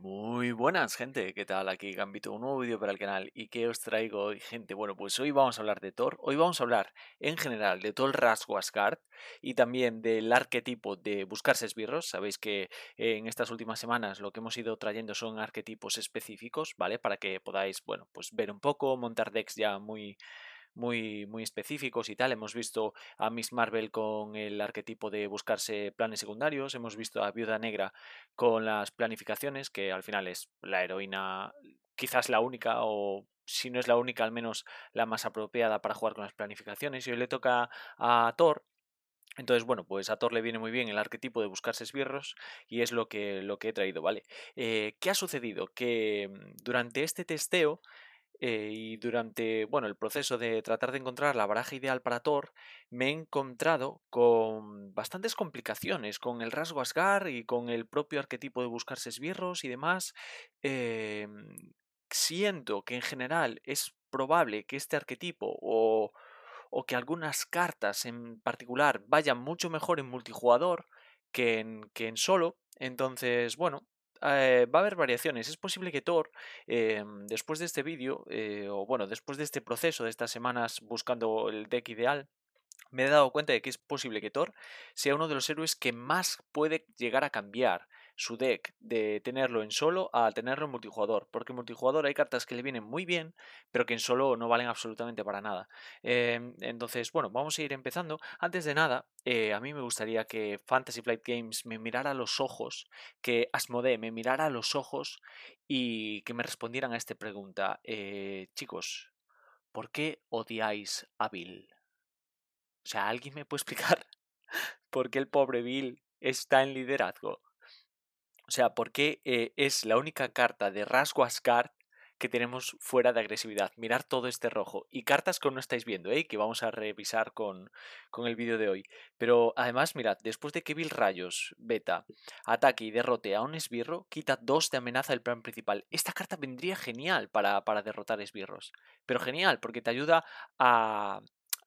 Muy buenas gente, ¿qué tal? Aquí Gambito, un nuevo vídeo para el canal y ¿qué os traigo hoy gente? Bueno, pues hoy vamos a hablar de Thor, hoy vamos a hablar en general de Thor, el Asgard y también del arquetipo de buscarse esbirros, sabéis que en estas últimas semanas lo que hemos ido trayendo son arquetipos específicos, ¿vale? Para que podáis, bueno, pues ver un poco, montar decks ya muy muy, muy específicos y tal. Hemos visto a Miss Marvel con el arquetipo de buscarse planes secundarios, hemos visto a Viuda Negra con las planificaciones, que al final es la heroína quizás la única o si no es la única, al menos la más apropiada para jugar con las planificaciones. Y hoy le toca a Thor, entonces, bueno, pues a Thor le viene muy bien el arquetipo de buscarse esbirros y es lo que, lo que he traído, ¿vale? Eh, ¿Qué ha sucedido? Que mm, durante este testeo eh, y durante bueno, el proceso de tratar de encontrar la baraja ideal para Thor, me he encontrado con bastantes complicaciones, con el rasgo Asgard y con el propio arquetipo de buscarse esbirros y demás. Eh, siento que en general es probable que este arquetipo o, o que algunas cartas en particular vayan mucho mejor en multijugador que en, que en solo. Entonces, bueno, eh, va a haber variaciones. Es posible que Thor eh, después de este vídeo, eh, o bueno, después de este proceso de estas semanas buscando el deck ideal, me he dado cuenta de que es posible que Thor sea uno de los héroes que más puede llegar a cambiar su deck de tenerlo en solo a tenerlo en multijugador, porque en multijugador hay cartas que le vienen muy bien, pero que en solo no valen absolutamente para nada. Em, entonces, bueno, vamos a ir empezando. Antes de nada, eh, a mí me gustaría que Fantasy Flight Games me mirara a los ojos, que Asmodee me mirara a los ojos y que me respondieran a esta pregunta. Eh, chicos, ¿por qué odiáis a Bill? O sea, ¿alguien me puede explicar por qué el pobre Bill está en liderazgo? O sea, porque eh, es la única carta de Rasguas Card que tenemos fuera de agresividad? Mirar todo este rojo. Y cartas que no estáis viendo, ¿eh? que vamos a revisar con, el vídeo de hoy. Pero además, mirad, después de que Bill Rayos, Beta, ataque y derrote a un esbirro, quita dos de amenaza del plan principal. Esta carta vendría genial para derrotar esbirros. Pero genial, porque te ayuda a,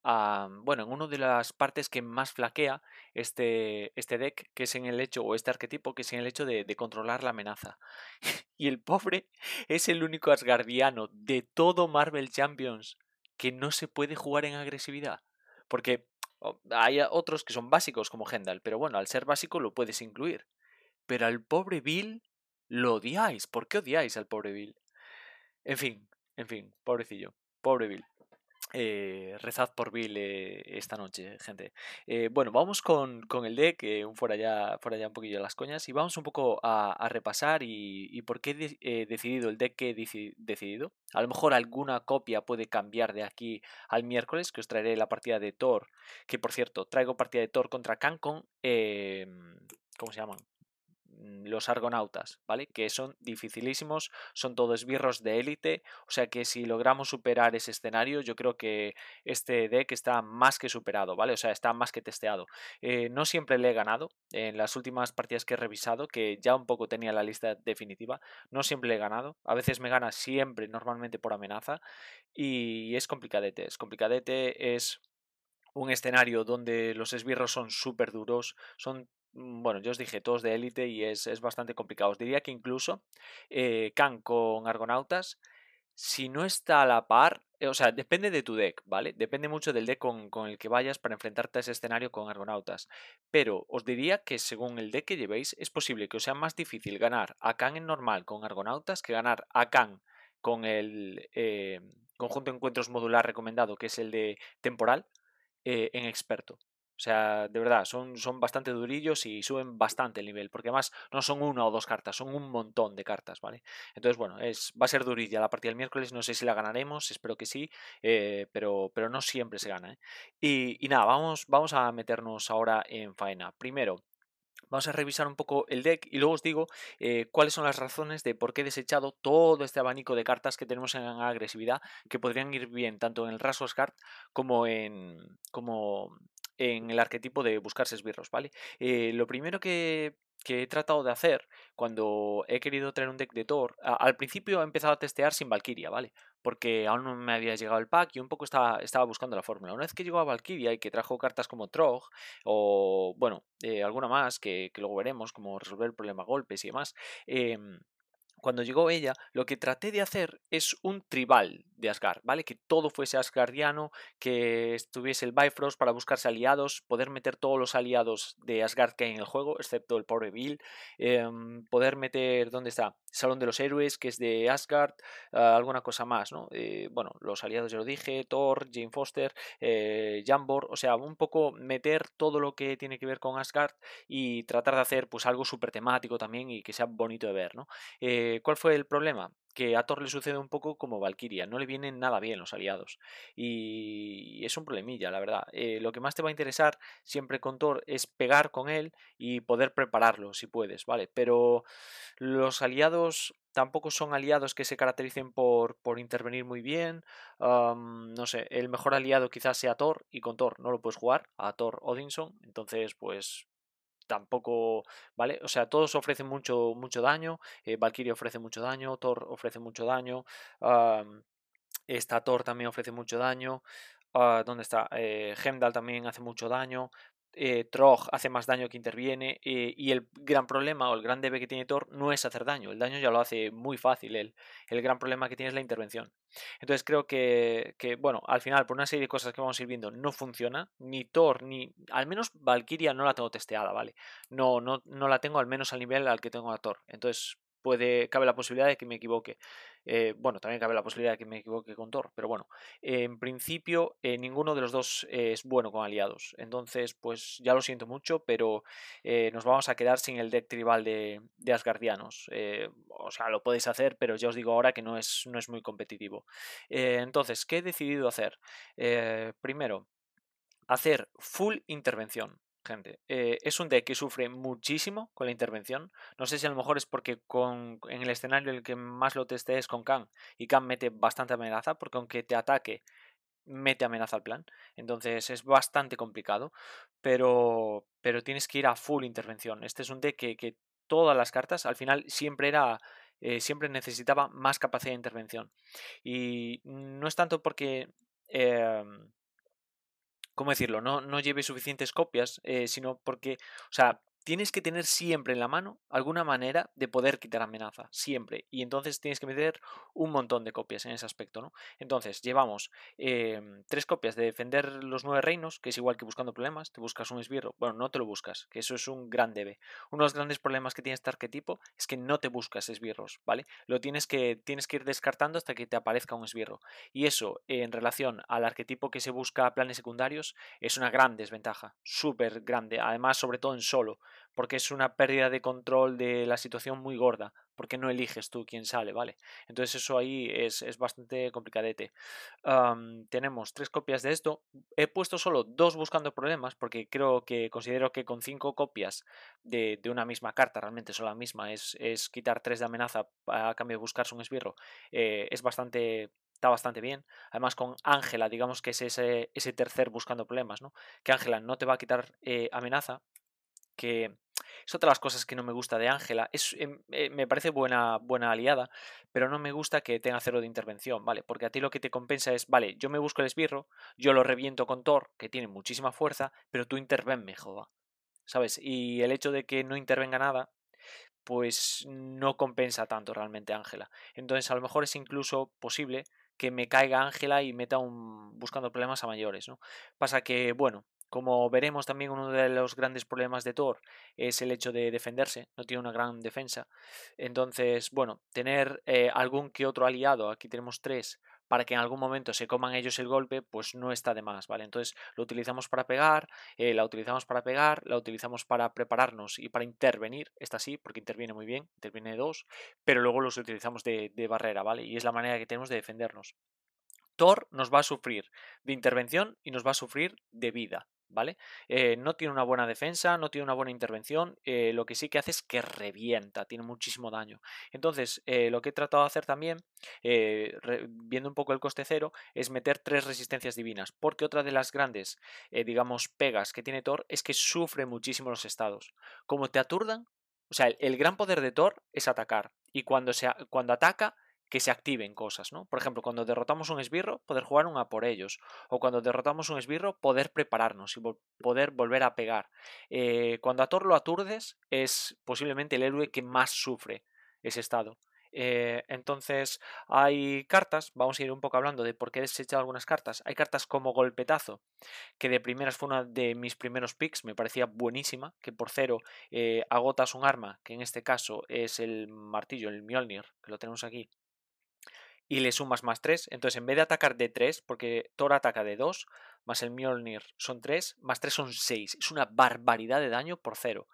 bueno, en una de las partes que más flaquea este, este deck, que es en el hecho, o este arquetipo, que es en el hecho de, controlar la amenaza. y el pobre es el único Asgardiano de todo Marvel Champions que no se puede jugar en agresividad. Porque oh, hay otros que son básicos, como Hendal, pero bueno, al ser básico lo puedes incluir. Pero al pobre Bill lo odiáis. ¿Por qué odiáis al pobre Bill? En fin, en fin, pobrecillo. Pobre Bill. Eh, rezad por Bill esta noche, gente. Eh, bueno, vamos con, el deck, un fuera ya, fuera ya un poquillo las coñas, y vamos un poco a, repasar y, por qué he decidido el deck que he decidido. A lo mejor alguna copia puede cambiar de aquí al miércoles, que os traeré la partida de Thor, que por cierto, traigo partida de Thor contra Cancún. Em, ¿Cómo se llaman? Mm, los argonautas, ¿vale? Que son dificilísimos, son todos esbirros de élite, o sea que si logramos superar ese escenario, yo creo que este deck está más que superado, ¿vale? O sea, está más que testeado. Eh, no siempre le he ganado, en las últimas partidas que he revisado, que ya un poco tenía la lista definitiva, no siempre le he ganado, a veces me gana siempre, normalmente por amenaza, y es complicadete, es complicadete, es un escenario donde los esbirros son súper duros, son Mm, bueno, yo os dije todos de élite y es, bastante complicado. Os diría que incluso eh, Khan con Argonautas, si no está a la par, eh, o sea, depende de tu deck, ¿vale? Depende mucho del deck con, el que vayas para enfrentarte a ese escenario con Argonautas. Pero os diría que según el deck que llevéis, es posible que os sea más difícil ganar a Khan en normal con Argonautas que ganar a Khan con el eh, conjunto de encuentros modular recomendado, que es el de temporal, eh, en experto. O sea, de verdad, son, son bastante durillos y suben bastante el nivel, porque además no son una o dos cartas, son un montón de cartas, ¿vale? Entonces, bueno, es, va a ser durilla la partida del miércoles, no sé si la ganaremos, espero que sí, eh, pero, pero no siempre se gana, ¿eh? y, nada, vamos, vamos a meternos ahora en faena. Primero, vamos a revisar un poco el deck y luego os digo eh, cuáles son las razones de por qué he desechado todo este abanico de cartas que tenemos en agresividad que podrían ir bien tanto en el Raso Card como en, como, en el arquetipo de buscarse esbirros, ¿vale? Eh, lo primero que, he tratado de hacer cuando he querido traer un deck de Thor, al principio he empezado a testear sin Valkyria, ¿vale? Porque aún no me había llegado el pack y un poco estaba, estaba buscando la fórmula. Una vez que llegó a Valkyria y que trajo cartas como Trog o, bueno, eh, alguna más que, que, luego veremos, como resolver el problema golpes y demás, em, cuando llegó ella, lo que traté de hacer es un tribal de Asgard, ¿vale? Que todo fuese asgardiano, que estuviese el Bifrost para buscarse aliados, poder meter todos los aliados de Asgard que hay en el juego, excepto el pobre Bill, em, poder meter, ¿dónde está? Salón de los Héroes, que es de Asgard, ah, alguna cosa más, ¿no? Eh, bueno, los aliados ya lo dije, Thor, Jane Foster, eh, Jambor, o sea, un poco meter todo lo que tiene que ver con Asgard y tratar de hacer pues algo súper temático también y que sea bonito de ver, ¿no? Eh, eh, ¿cuál fue el problema? que a Thor le sucede un poco como Valkyria, no le vienen nada bien los aliados. Y es un problemilla, la verdad. Eh, lo que más te va a interesar siempre con Thor es pegar con él y poder prepararlo si puedes, ¿vale? Pero los aliados tampoco son aliados que se caractericen por, por intervenir muy bien. no sé, el mejor aliado quizás sea Thor y con Thor no lo puedes jugar, a Thor Odinson. Entonces, pues tampoco, ¿vale? O sea, todos ofrecen mucho, mucho daño, eh, Valkyrie ofrece mucho daño, Thor ofrece mucho daño, esta Thor también ofrece mucho daño, ah, ¿dónde está? Eh, también hace mucho daño, eh, hace más daño que interviene eh, y el gran problema o el gran debe que tiene Thor no es hacer daño, el daño ya lo hace muy fácil el el gran problema que tiene es la intervención. Entonces creo que, bueno, al final por una serie de cosas que vamos a ir viendo no funciona, ni Thor, ni al menos Valkyria no la tengo testeada, ¿vale? No, no, no la tengo al menos al nivel al que tengo a Thor, entonces puede, cabe la posibilidad de que me equivoque. Eh, bueno, también cabe la posibilidad de que me equivoque con Thor, pero bueno, en principio eh, ninguno de los dos es bueno con aliados. Entonces, pues ya lo siento mucho, pero eh, nos vamos a quedar sin el deck tribal de, Asgardianos. o sea, lo podéis hacer, pero ya os digo ahora que no es, no es muy competitivo. entonces, ¿qué he decidido hacer? primero, hacer full intervención gente. Eh, es un deck que sufre muchísimo con la intervención. No sé si a lo mejor es porque con, en el escenario en el que más lo testé es con Khan. Y Khan mete bastante amenaza, porque aunque te ataque, mete amenaza al plan. Entonces es bastante complicado. Pero, pero tienes que ir a full intervención. Este es un deck que, todas las cartas al final siempre era eh, siempre necesitaba más capacidad de intervención. Y no es tanto porque em, ¿cómo decirlo? No, no lleve suficientes copias, eh, sino porque, o sea, tienes que tener siempre en la mano alguna manera de poder quitar amenaza, siempre. Y entonces tienes que meter un montón de copias en ese aspecto, ¿no? Entonces, llevamos em, tres copias de defender los nueve reinos, que es igual que buscando problemas, te buscas un esbirro, bueno, no te lo buscas, que eso es un gran debe. Uno de los grandes problemas que tiene este arquetipo es que no te buscas esbirros, ¿vale? Lo tienes que, tienes que ir descartando hasta que te aparezca un esbirro. Y eso, en relación al arquetipo que se busca a planes secundarios, es una gran desventaja, súper grande, además sobre todo en solo porque es una pérdida de control de la situación muy gorda, porque no eliges tú quién sale, ¿vale? Entonces eso ahí es, es bastante complicadete. tenemos tres copias de esto. He puesto solo dos buscando problemas, porque creo que considero que con cinco copias de, de una misma carta, realmente son la misma, es, es, quitar tres de amenaza a cambio de buscarse un esbirro, eh, es bastante está bastante bien. Además, con Ángela, digamos que es ese, ese, tercer buscando problemas, ¿no? Que Ángela no te va a quitar eh, amenaza, que es otra de las cosas que no me gusta de Ángela. Es, em, eh, me parece buena, buena aliada, pero no me gusta que tenga cero de intervención, ¿vale? Porque a ti lo que te compensa es, vale, yo me busco el esbirro, yo lo reviento con Thor, que tiene muchísima fuerza, pero tú intervenme, joda. ¿Sabes? Y el hecho de que no intervenga nada, pues no compensa tanto realmente Ángela. Entonces, a lo mejor es incluso posible que me caiga Ángela y meta un buscando problemas a mayores, ¿no? Pasa que, bueno, como veremos también, uno de los grandes problemas de Thor es el hecho de defenderse, no tiene una gran defensa. Entonces, bueno, tener eh, algún que otro aliado, aquí tenemos tres, para que en algún momento se coman ellos el golpe, pues no está de más, ¿vale? Entonces lo utilizamos para pegar, eh, la utilizamos para pegar, la utilizamos para prepararnos y para intervenir, esta sí, porque interviene muy bien, interviene dos, pero luego los utilizamos de barrera, ¿vale? Y es la manera que tenemos de defendernos. Thor nos va a sufrir de intervención y nos va a sufrir de vida, ¿vale? Eh, no tiene una buena defensa, no tiene una buena intervención, eh, lo que sí que hace es que revienta, tiene muchísimo daño. Entonces, eh, lo que he tratado de hacer también, viendo un poco el coste cero, es meter tres resistencias divinas, porque otra de las grandes, digamos, pegas que tiene Thor es que sufre muchísimo los estados. Como te aturdan, o sea, el, gran poder de Thor es atacar, y cuando, se, cuando ataca que se activen cosas, ¿no? Por ejemplo, cuando derrotamos un esbirro, poder jugar un a por ellos. O cuando derrotamos un esbirro, poder prepararnos y poder volver a pegar. Eh, cuando a lo aturdes, es posiblemente el héroe que más sufre ese estado. Eh, entonces, hay cartas, vamos a ir un poco hablando de por qué he desechado algunas cartas. Hay cartas como Golpetazo, que de primeras fue una de mis primeros picks, me parecía buenísima, que por cero eh, agotas un arma, que en este caso es el martillo, el Mjolnir, que lo tenemos aquí, y le sumas más 3. Entonces, en vez de atacar de 3, porque Thor ataca de 2, más el Mjolnir son 3, más 3 son 6. Es una barbaridad de daño por 0.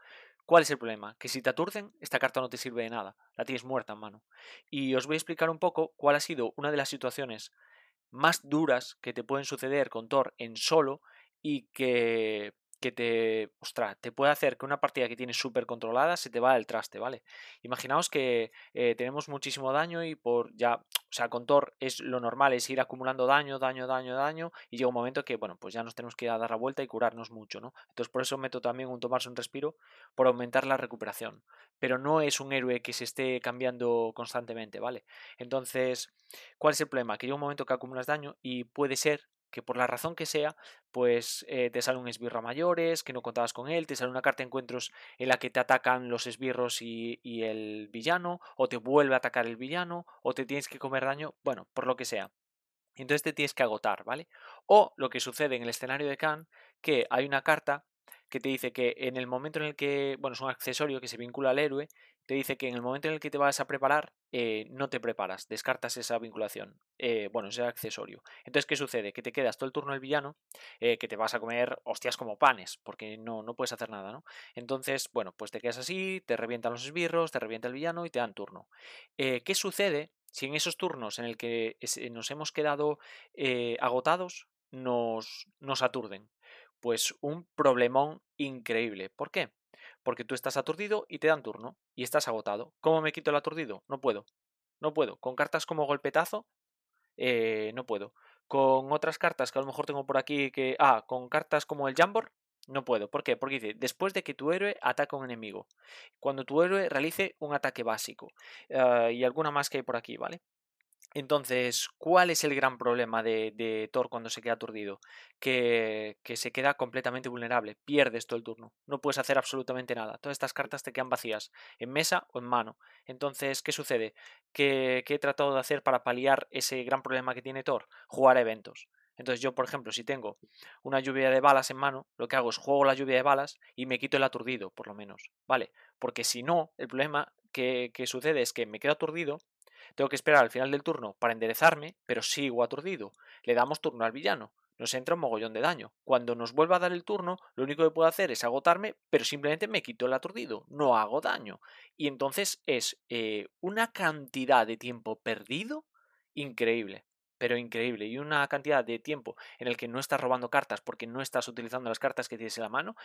¿Cuál es el problema? Que si te aturden, esta carta no te sirve de nada. La tienes muerta en mano. Y os voy a explicar un poco cuál ha sido una de las situaciones más duras que te pueden suceder con Thor en solo y que que te, ostras, te puede hacer que una partida que tienes súper controlada se te va del traste, ¿vale? Imaginaos que eh, tenemos muchísimo daño y por ya, o sea, con Thor es lo normal, es ir acumulando daño, daño, daño, daño, y llega un momento que, bueno, pues ya nos tenemos que dar la vuelta y curarnos mucho, ¿no? Entonces por eso meto también un tomarse un respiro por aumentar la recuperación, pero no es un héroe que se esté cambiando constantemente, ¿vale? Entonces, ¿cuál es el problema? Que llega un momento que acumulas daño y puede ser que por la razón que sea, pues eh, te sale un esbirro a mayores, que no contabas con él, te sale una carta de encuentros en la que te atacan los esbirros y, y el villano, o te vuelve a atacar el villano, o te tienes que comer daño, bueno, por lo que sea. Entonces te tienes que agotar, ¿vale? O lo que sucede en el escenario de Khan, que hay una carta que te dice que en el momento en el que, bueno, es un accesorio que se vincula al héroe, te dice que en el momento en el que te vas a preparar, eh, no te preparas, descartas esa vinculación, eh, bueno, ese accesorio. Entonces, ¿qué sucede? Que te quedas todo el turno del villano, eh, que te vas a comer hostias como panes, porque no, no puedes hacer nada, ¿no? Entonces, bueno, pues te quedas así, te revientan los esbirros, te revienta el villano y te dan turno. ¿Qué sucede si en esos turnos en el que nos hemos quedado agotados, nos, nos aturden? pues un problemón increíble. ¿Por qué? Porque tú estás aturdido y te dan turno y estás agotado. ¿Cómo me quito el aturdido? No puedo. No puedo. Con cartas como golpetazo, eh, no puedo. Con otras cartas que a lo mejor tengo por aquí que... Ah, con cartas como el Jambor, no puedo. ¿Por qué? Porque dice, después de que tu héroe ataque a un enemigo. Cuando tu héroe realice un ataque básico. Eh, y alguna más que hay por aquí, ¿vale? Entonces, ¿cuál es el gran problema de, Thor cuando se queda aturdido? Que, que, se queda completamente vulnerable, pierdes todo el turno, no puedes hacer absolutamente nada, todas estas cartas te quedan vacías, en mesa o en mano. Entonces, ¿qué sucede? ¿Qué, he tratado de hacer para paliar ese gran problema que tiene Thor? Jugar eventos. Entonces yo, por ejemplo, si tengo una lluvia de balas en mano, lo que hago es juego la lluvia de balas y me quito el aturdido, por lo menos, ¿vale? Porque si no, el problema que, que sucede es que me quedo aturdido, tengo que esperar al final del turno para enderezarme, pero sigo aturdido. Le damos turno al villano. Nos entra un mogollón de daño. Cuando nos vuelva a dar el turno, lo único que puedo hacer es agotarme, pero simplemente me quito el aturdido. No hago daño. Y entonces es eh, una cantidad de tiempo perdido increíble pero increíble. Y una cantidad de tiempo en el que no estás robando cartas porque no estás utilizando las cartas que tienes en la mano,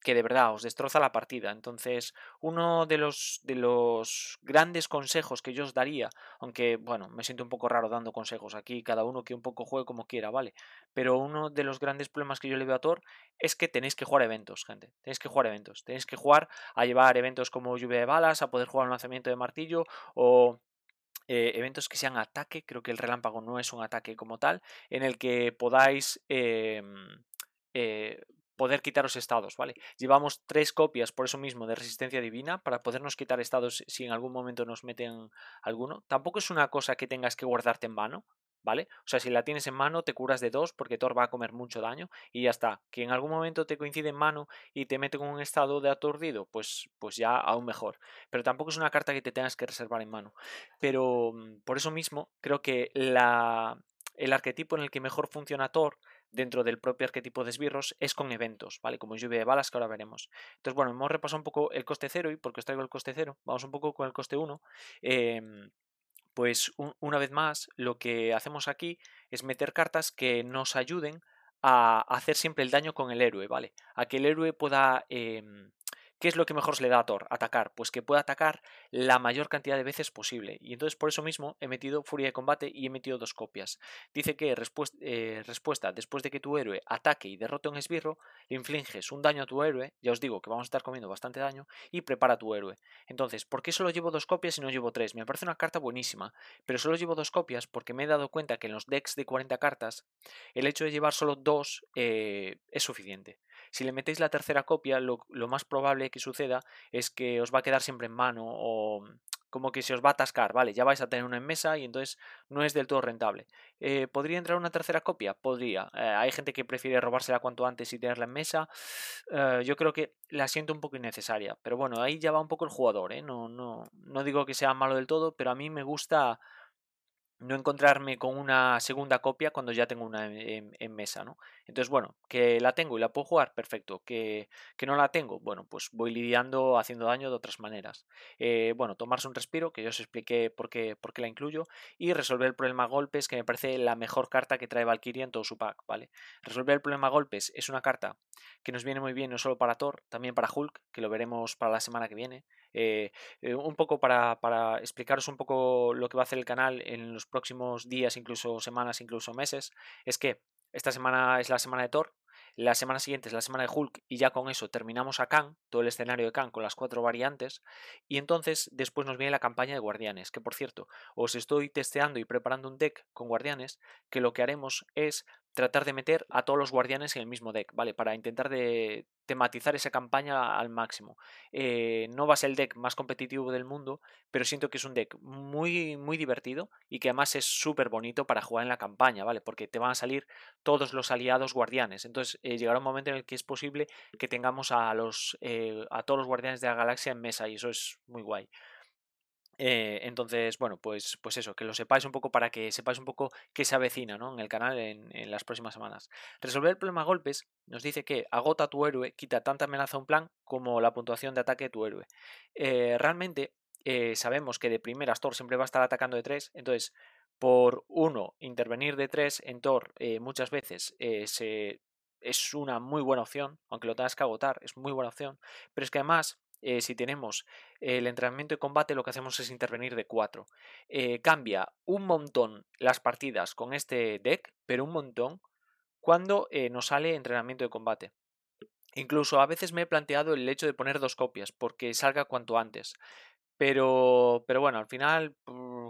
que de verdad os destroza la partida. Entonces, uno de los, de los grandes consejos que yo os daría, aunque, bueno, me siento un poco raro dando consejos aquí, cada uno que un poco juegue como quiera, ¿vale? Pero uno de los grandes problemas que yo le veo a Thor es que tenéis que jugar eventos, gente. Tenéis que jugar eventos. Tenéis que jugar a llevar eventos como lluvia de balas, a poder jugar lanzamiento de martillo o eh, eventos que sean ataque, creo que el relámpago no es un ataque como tal, en el que podáis em, eh, poder quitaros estados, ¿vale? Llevamos tres copias por eso mismo de resistencia divina para podernos quitar estados si en algún momento nos meten alguno. Tampoco es una cosa que tengas que guardarte en vano, ¿vale? O sea, si la tienes en mano, te curas de dos porque Thor va a comer mucho daño y ya está. Que en algún momento te coincide en mano y te mete con un estado de aturdido, pues, pues ya aún mejor. Pero tampoco es una carta que te tengas que reservar en mano. Pero mm, por eso mismo, creo que la, el arquetipo en el que mejor funciona Thor dentro del propio arquetipo de esbirros es con eventos, ¿vale? Como lluvia de balas que ahora veremos. Entonces, bueno, hemos repasado un poco el coste 0 y porque os traigo el coste 0, vamos un poco con el coste 1. Eh, em, pues una vez más lo que hacemos aquí es meter cartas que nos ayuden a hacer siempre el daño con el héroe, ¿vale? A que el héroe pueda em, ¿Qué es lo que mejor se le da a Thor? Atacar. Pues que pueda atacar la mayor cantidad de veces posible. Y entonces por eso mismo he metido Furia de Combate y he metido dos copias. Dice que eh, respuesta, después de que tu héroe ataque y derrote a un esbirro, le infliges un daño a tu héroe, ya os digo que vamos a estar comiendo bastante daño, y prepara a tu héroe. Entonces, ¿por qué solo llevo dos copias y no llevo tres? Me parece una carta buenísima, pero solo llevo dos copias porque me he dado cuenta que en los decks de 40 cartas, el hecho de llevar solo dos eh, es suficiente. Si le metéis la tercera copia, lo, lo más probable que suceda es que os va a quedar siempre en mano o mm, como que se os va a atascar, vale, ya vais a tener una en mesa y entonces no es del todo rentable. Eh, ¿Podría entrar una tercera copia? Podría. Eh, hay gente que prefiere robársela cuanto antes y tenerla en mesa. Eh, yo creo que la siento un poco innecesaria, pero bueno, ahí ya va un poco el jugador, No, no, no digo que sea malo del todo, pero a mí me gusta no encontrarme con una segunda copia cuando ya tengo una e, en, mesa, ¿no? Entonces, bueno, que la tengo y la puedo jugar, perfecto. Que, no la tengo, bueno, pues voy lidiando, haciendo daño de otras maneras. Eh, bueno, tomarse un respiro, que yo os expliqué por qué, por qué la incluyo, y resolver el problema golpes, que me parece la mejor carta que trae Valkyrie en todo su pack, ¿vale? Resolver el problema golpes es una carta que nos viene muy bien no solo para Thor, también para Hulk, que lo veremos para la semana que viene. Eh, eh, un poco para, para explicaros un poco lo que va a hacer el canal en los próximos días, incluso semanas, incluso meses, es que esta semana es la semana de Thor, la semana siguiente es la semana de Hulk y ya con eso terminamos a Khan, todo el escenario de Khan con las cuatro variantes y entonces después nos viene la campaña de Guardianes, que por cierto, os estoy testeando y preparando un deck con Guardianes que lo que haremos es tratar de meter a todos los guardianes en el mismo deck, ¿vale? Para intentar de tematizar esa campaña al máximo. Eh, no va a ser el deck más competitivo del mundo, pero siento que es un deck muy, muy divertido y que además es súper bonito para jugar en la campaña, ¿vale? Porque te van a salir todos los aliados guardianes. Entonces eh, llegará un momento en el que es posible que tengamos a, los, eh, a todos los guardianes de la galaxia en mesa y eso es muy guay. Eh, entonces, bueno, pues, pues eso, que lo sepáis un poco para que sepáis un poco qué se avecina ¿no? en el canal en, las próximas semanas. Resolver el problema golpes nos dice que agota tu héroe, quita tanta amenaza a un plan como la puntuación de ataque de tu héroe. Eh, realmente eh, sabemos que de primeras Thor siempre va a estar atacando de 3, entonces por uno intervenir de 3 en Thor muchas veces se, es una muy buena opción, aunque lo tengas que agotar, es muy buena opción, pero es que además eh, si tenemos el entrenamiento de combate, lo que hacemos es intervenir de 4. Eh, cambia un montón las partidas con este deck, pero un montón, cuando eh, nos sale entrenamiento de combate. Incluso a veces me he planteado el hecho de poner dos copias, porque salga cuanto antes. Pero, bueno, al final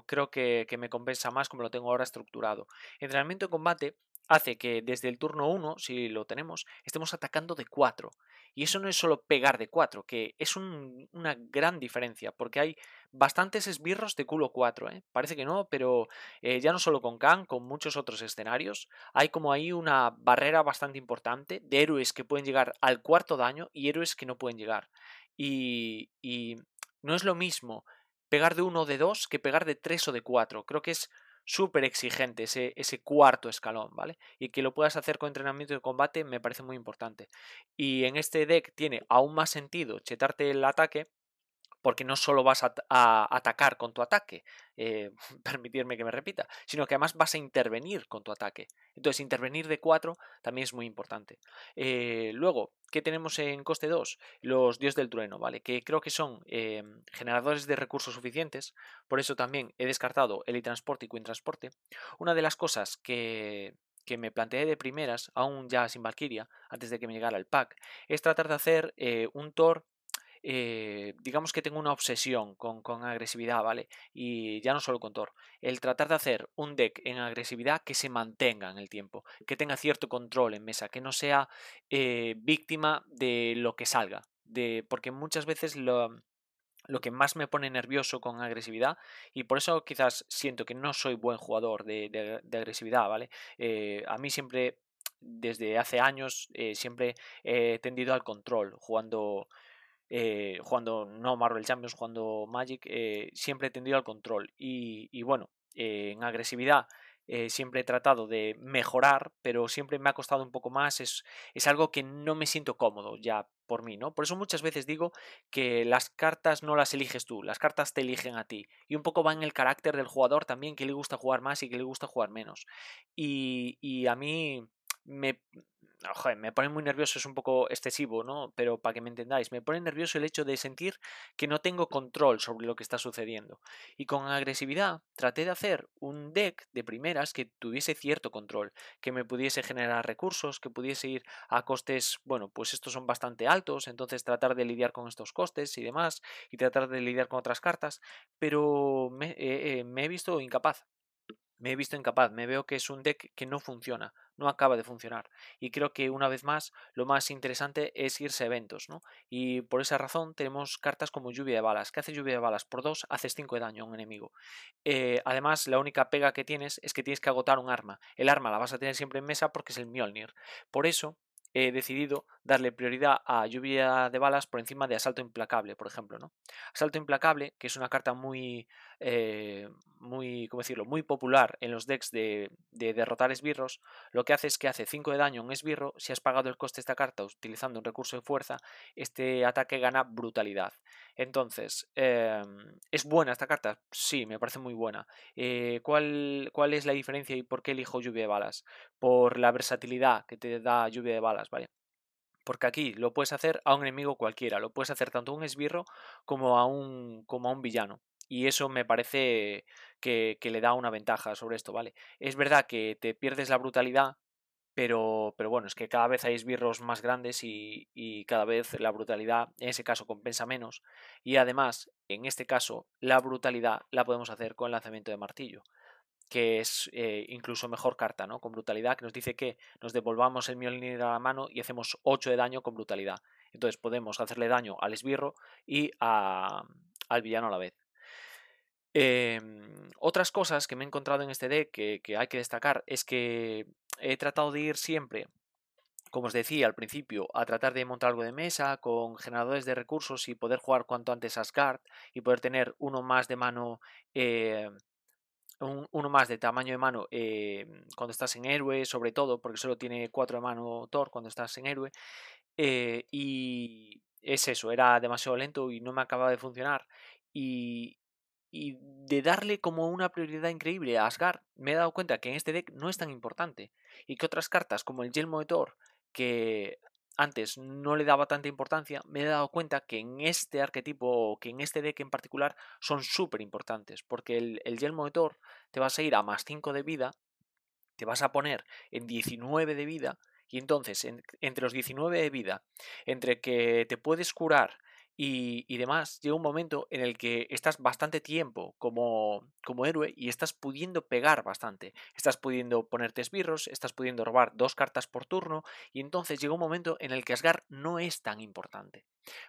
creo que, que me compensa más como lo tengo ahora estructurado. Entrenamiento de combate hace que desde el turno 1, si lo tenemos, estemos atacando de 4. Y eso no es solo pegar de 4, que es una gran diferencia, porque hay bastantes esbirros de culo 4, ¿eh? parece que no, pero eh, ya no solo con Khan, con muchos otros escenarios, hay como ahí una barrera bastante importante de héroes que pueden llegar al cuarto daño y héroes que no pueden llegar. Y, y no es lo mismo pegar de 1 o de 2 que pegar de 3 o de 4, creo que es súper exigente, ese, ese, cuarto escalón, ¿vale? Y que lo puedas hacer con entrenamiento de combate me parece muy importante. Y en este deck tiene aún más sentido chetarte el ataque porque no solo vas a, atacar con tu ataque, eh, permitirme que me repita, sino que además vas a intervenir con tu ataque. Entonces, intervenir de 4 también es muy importante. Eh, luego, ¿qué tenemos en coste 2? Los dios del trueno, ¿vale? Que creo que son eh, generadores de recursos suficientes, por eso también he descartado el transporte y transporte Una de las cosas que me planteé de primeras, aún ya sin Valkyria, antes de que me llegara el pack, es tratar de hacer un Thor eh, digamos que tengo una obsesión con, con, agresividad, ¿vale? Y ya no solo con Thor. El tratar de hacer un deck en agresividad que se mantenga en el tiempo, que tenga cierto control en mesa, que no sea eh, víctima de lo que salga. De, porque muchas veces lo, lo que más me pone nervioso con agresividad y por eso quizás siento que no soy buen jugador de, agresividad, ¿vale? Eh, a mí siempre, desde hace años, eh, siempre he tendido al control, jugando eh, jugando no Marvel Champions, jugando Magic, eh, siempre he tendido al control. Y, bueno, eh, en agresividad eh, siempre he tratado de mejorar, pero siempre me ha costado un poco más. Es, es algo que no me siento cómodo ya por mí, ¿no? Por eso muchas veces digo que las cartas no las eliges tú, las cartas te eligen a ti. Y un poco va en el carácter del jugador también, que le gusta jugar más y que le gusta jugar menos. Y, y a mí me, ah, me pone muy nervioso, es un poco excesivo, ¿no? Pero para que me entendáis, me pone nervioso el hecho de sentir que no tengo control sobre lo que está sucediendo. Y con agresividad traté de hacer un deck de primeras que tuviese cierto control, que me pudiese generar recursos, que pudiese ir a costes, bueno, pues estos son bastante altos, entonces tratar de lidiar con estos costes y demás, y tratar de lidiar con otras cartas, pero me eh, eh, he visto incapaz me he visto incapaz, me veo que es un deck que no funciona, no acaba de funcionar. Y creo que una vez más lo más interesante es irse a eventos, ¿no? Y por esa razón tenemos cartas como lluvia de balas. que hace lluvia de balas? Por dos, haces 5 de daño a un enemigo. Eh, además, la única pega que tienes es que tienes que agotar un arma. El arma la vas a tener siempre en mesa porque es el Mjolnir. Por eso he decidido darle prioridad a lluvia de balas por encima de asalto implacable, por ejemplo, ¿no? Asalto implacable, que es una carta muy eh, muy, ¿cómo decirlo? muy popular en los decks de, derrotar esbirros, lo que hace es que hace 5 de daño a un esbirro, si has pagado el coste de esta carta utilizando un recurso de fuerza, este ataque gana brutalidad. Entonces, eh, ¿es buena esta carta? Sí, me parece muy buena. Eh, ¿cuál, ¿Cuál es la diferencia y por qué elijo lluvia de balas? Por la versatilidad que te da lluvia de balas, ¿vale? porque aquí lo puedes hacer a un enemigo cualquiera, lo puedes hacer tanto a un esbirro como a un, como a un villano y eso me parece que, le da una ventaja sobre esto, ¿vale? Es verdad que te pierdes la brutalidad, pero, pero bueno, es que cada vez hay esbirros más grandes y, cada vez la brutalidad en ese caso compensa menos. Y además, en este caso, la brutalidad la podemos hacer con el lanzamiento de martillo que es eh, incluso mejor carta, ¿no? Con brutalidad, que nos dice que nos devolvamos el Mjolnir a la mano y hacemos 8 de daño con brutalidad. Entonces podemos hacerle daño al esbirro y a, al villano a la vez. Em, otras cosas que me he encontrado en este deck que, hay que destacar es que he tratado de ir siempre como os decía al principio, a tratar de montar algo de mesa con generadores de recursos y poder jugar cuanto antes Asgard y poder tener uno más de mano, eh, uno más de tamaño de mano eh, cuando estás en héroe, sobre todo, porque solo tiene cuatro de mano Thor cuando estás en héroe. Eh, y es eso, era demasiado lento y no me acababa de funcionar. Y, y de darle como una prioridad increíble a Asgard, me he dado cuenta que en este deck no es tan importante y que otras cartas como el Yelmo de Thor, que antes no le daba tanta importancia, me he dado cuenta que en este arquetipo, que en este deck en particular, son súper importantes, porque el, el Yelmo de Thor te vas a ir a más 5 de vida, te vas a poner en 19 de vida, y entonces entre los 19 de vida, entre que te puedes curar y, demás, llega un momento en el que estás bastante tiempo como, como héroe y estás pudiendo pegar bastante. Estás pudiendo ponerte esbirros, estás pudiendo robar dos cartas por turno y entonces llega un momento en el que asgar no es tan importante.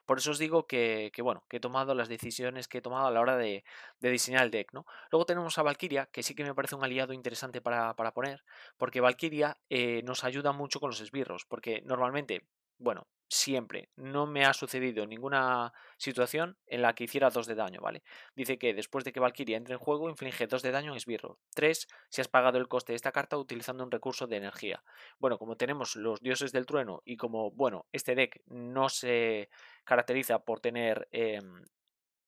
Por eso os digo que, que bueno, que he tomado las decisiones que he tomado a la hora de, diseñar el deck, ¿no? Luego tenemos a Valkyria, que sí que me parece un aliado interesante para, para poner, porque Valkyria eh, nos ayuda mucho con los esbirros, porque normalmente bueno, siempre. No me ha sucedido ninguna situación en la que hiciera 2 de daño, ¿vale? Dice que después de que Valkyria entre en juego, inflige 2 de daño en esbirro. 3 si has pagado el coste de esta carta utilizando un recurso de energía. Bueno, como tenemos los dioses del trueno y como, bueno, este deck no se caracteriza por tener em,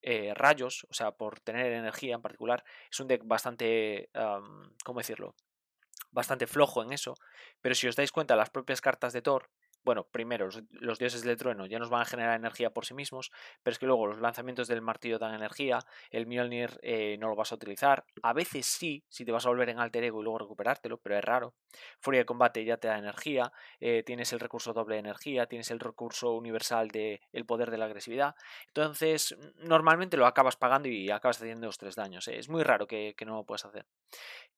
eh, rayos, o sea, por tener energía en particular, es un deck bastante, ¿cómo decirlo? Bastante flojo en eso, pero si os dais cuenta, las propias cartas de Thor bueno, primero, los dioses del trueno ya nos van a generar energía por sí mismos, pero es que luego los lanzamientos del martillo dan energía, el Mjolnir eh, no lo vas a utilizar, a veces sí, si te vas a volver en alter ego y luego recuperártelo, pero es raro. Furia de combate ya te da energía, eh, tienes el recurso doble de energía, tienes el recurso universal del el poder de la agresividad, entonces mm, normalmente lo acabas pagando y acabas haciendo los tres daños, ¿eh? es muy raro que, que, no lo puedas hacer.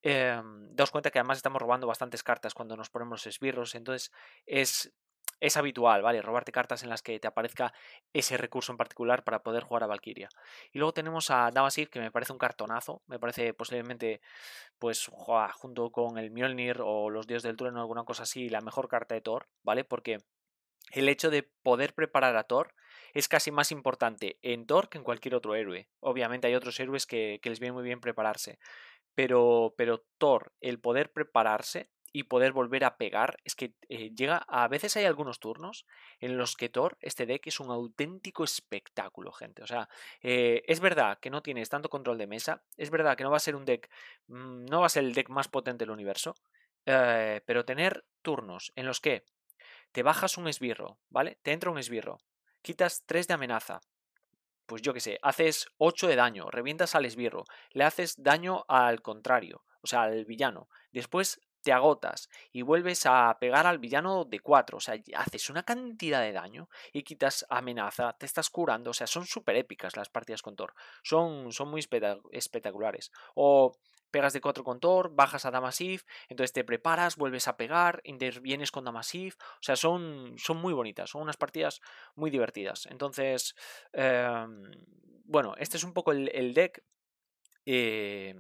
Em, daos cuenta que además estamos robando bastantes cartas cuando nos ponemos esbirros, entonces es es habitual, ¿vale? Robarte cartas en las que te aparezca ese recurso en particular para poder jugar a Valkyria. Y luego tenemos a Davasir, que me parece un cartonazo, me parece posiblemente, pues, junto con el Mjolnir o los Dios del Trueno, alguna cosa así, la mejor carta de Thor, ¿vale? Porque el hecho de poder preparar a Thor es casi más importante en Thor que en cualquier otro héroe. Obviamente hay otros héroes que, les viene muy bien prepararse. Pero, pero Thor, el poder prepararse y poder volver a pegar. Es que eh, llega. A veces hay algunos turnos en los que Thor, este deck, es un auténtico espectáculo, gente. O sea, eh, es verdad que no tienes tanto control de mesa. Es verdad que no va a ser un deck. Mm, no va a ser el deck más potente del universo. Eh, pero tener turnos en los que te bajas un esbirro, ¿vale? Te entra un esbirro. Quitas tres de amenaza, pues yo qué sé, haces 8 de daño, revientas al esbirro, le haces daño al contrario, o sea, al villano. Después te agotas y vuelves a pegar al villano de 4. O sea, haces una cantidad de daño y quitas amenaza, te estás curando. O sea, son súper épicas las partidas con Thor. Son, son muy espectaculares. O pegas de 4 con Thor, bajas a Damasif, entonces te preparas, vuelves a pegar, intervienes con Damasif. O sea, son, son muy bonitas, son unas partidas muy divertidas. Entonces, em, bueno, este es un poco el deck eh,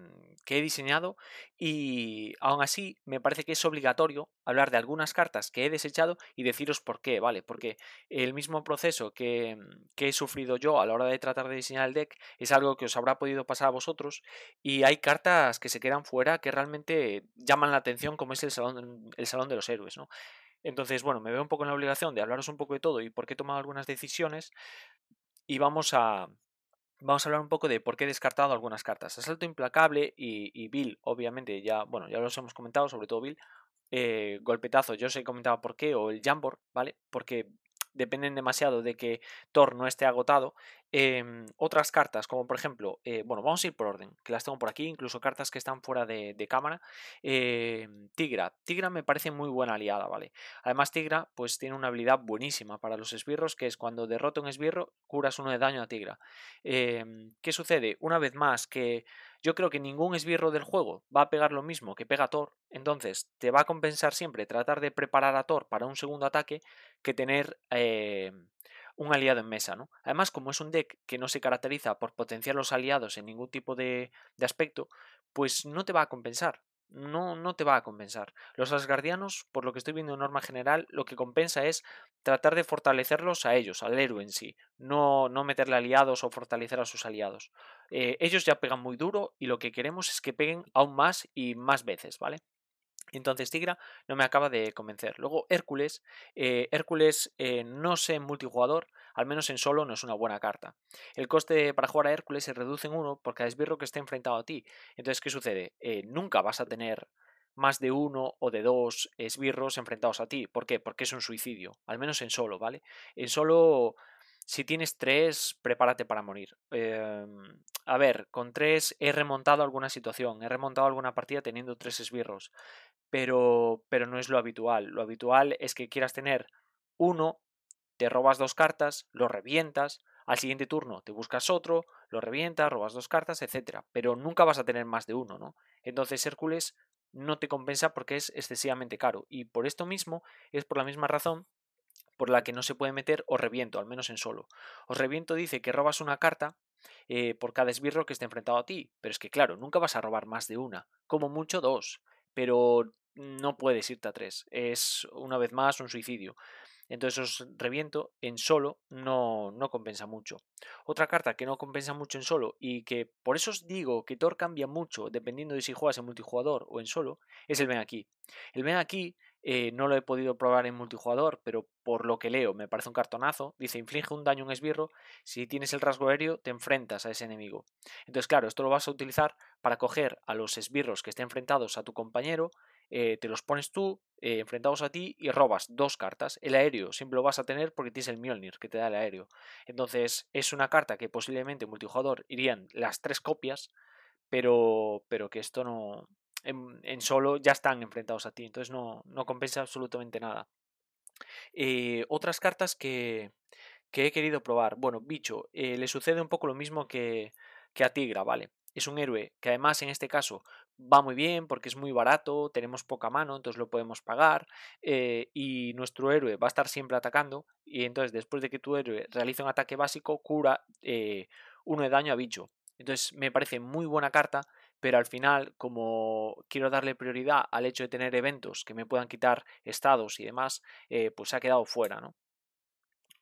que he diseñado y aún así me parece que es obligatorio hablar de algunas cartas que he desechado y deciros por qué, ¿vale? Porque el mismo proceso mm, que, he sufrido yo a la hora de tratar de diseñar el deck es algo que os habrá podido pasar a vosotros y hay cartas que se quedan fuera que realmente llaman la atención como es el Salón, el salón de los Héroes, ¿no? Entonces, bueno, me veo un poco en la obligación de hablaros un poco de todo y por qué he tomado algunas decisiones y vamos a, vamos a hablar un poco de por qué he descartado algunas cartas. Asalto Implacable y, Bill, obviamente, ya, bueno, ya los hemos comentado, sobre todo Bill. Eh, golpetazo, yo os he comentado por qué, o el Jambor, ¿vale? Porque dependen demasiado de que Thor no esté agotado. Em, otras cartas, como por ejemplo, eh, bueno, vamos a ir por orden, que las tengo por aquí, incluso cartas que están fuera de, cámara. Em, Tigra, Tigra me parece muy buena aliada, ¿vale? Además, Tigra, pues tiene una habilidad buenísima para los esbirros, que es cuando derrota un esbirro, curas uno de daño a Tigra. Em, ¿Qué sucede? Una vez más, que yo creo que ningún esbirro del juego va a pegar lo mismo que pega Thor, entonces te va a compensar siempre tratar de preparar a Thor para un segundo ataque que tener eh, un aliado en mesa, ¿no? Además, como es un deck que no se caracteriza por potenciar los aliados en ningún tipo de aspecto, pues no te va a compensar no, no te va a compensar. Los asgardianos, por lo que estoy viendo en norma general, lo que compensa es tratar de fortalecerlos a ellos, al héroe en sí, no, no meterle aliados o fortalecer a sus aliados. Eh, ellos ya pegan muy duro y lo que queremos es que peguen aún más y más veces, ¿vale? Entonces Tigra no me acaba de convencer. Luego Hércules. Eh, Hércules eh, no sé en multijugador, al menos en solo no es una buena carta. El coste para jugar a Hércules se reduce en uno por cada esbirro que esté enfrentado a ti. Entonces, ¿qué sucede? Eh, nunca vas a tener más de uno o de dos esbirros enfrentados a ti. ¿Por qué? Porque es un suicidio, al menos en solo, ¿vale? En solo... Si tienes tres, prepárate para morir. Em, a ver, con tres he remontado alguna situación, he remontado alguna partida teniendo tres esbirros pero, no es lo habitual. Lo habitual es que quieras tener uno, te robas dos cartas, lo revientas, al siguiente turno te buscas otro, lo revientas, robas dos cartas, etc. Pero nunca vas a tener más de uno, ¿no? Entonces Hércules no te compensa porque es excesivamente caro. Y por esto mismo, es por la misma razón por la que no se puede meter o reviento, al menos en solo. Os reviento dice que robas una carta eh, por cada esbirro que esté enfrentado a ti, pero es que claro, nunca vas a robar más de una, como mucho dos, pero no puedes irte a 3... Es una vez más un suicidio. Entonces os reviento en solo no, no compensa mucho. Otra carta que no compensa mucho en solo y que por eso os digo que Thor cambia mucho dependiendo de si juegas en multijugador o en solo es el ven aquí. El ven aquí eh, no lo he podido probar en multijugador, pero por lo que leo me parece un cartonazo. Dice, inflige un daño a un esbirro. Si tienes el rasgo aéreo, te enfrentas a ese enemigo. Entonces, claro, esto lo vas a utilizar para coger a los esbirros que estén enfrentados a tu compañero eh, te los pones tú eh, enfrentados a ti y robas dos cartas. El aéreo siempre lo vas a tener porque tienes el Mjolnir que te da el aéreo. Entonces es una carta que posiblemente en multijugador irían las tres copias, pero, pero que esto no... En, solo ya están enfrentados a ti, entonces no, no compensa absolutamente nada. Eh, otras cartas que, que, he querido probar. Bueno, bicho, le sucede un poco lo mismo que, que a Tigra, ¿vale? Es un héroe que además en este caso va muy bien porque es muy barato, tenemos poca mano, entonces lo podemos pagar eh, y nuestro héroe va a estar siempre atacando y entonces después de que tu héroe realice un ataque básico cura eh, uno de daño a bicho. Entonces me parece muy buena carta, pero al final como quiero darle prioridad al hecho de tener eventos que me puedan quitar estados y demás, eh, pues se ha quedado fuera, ¿no?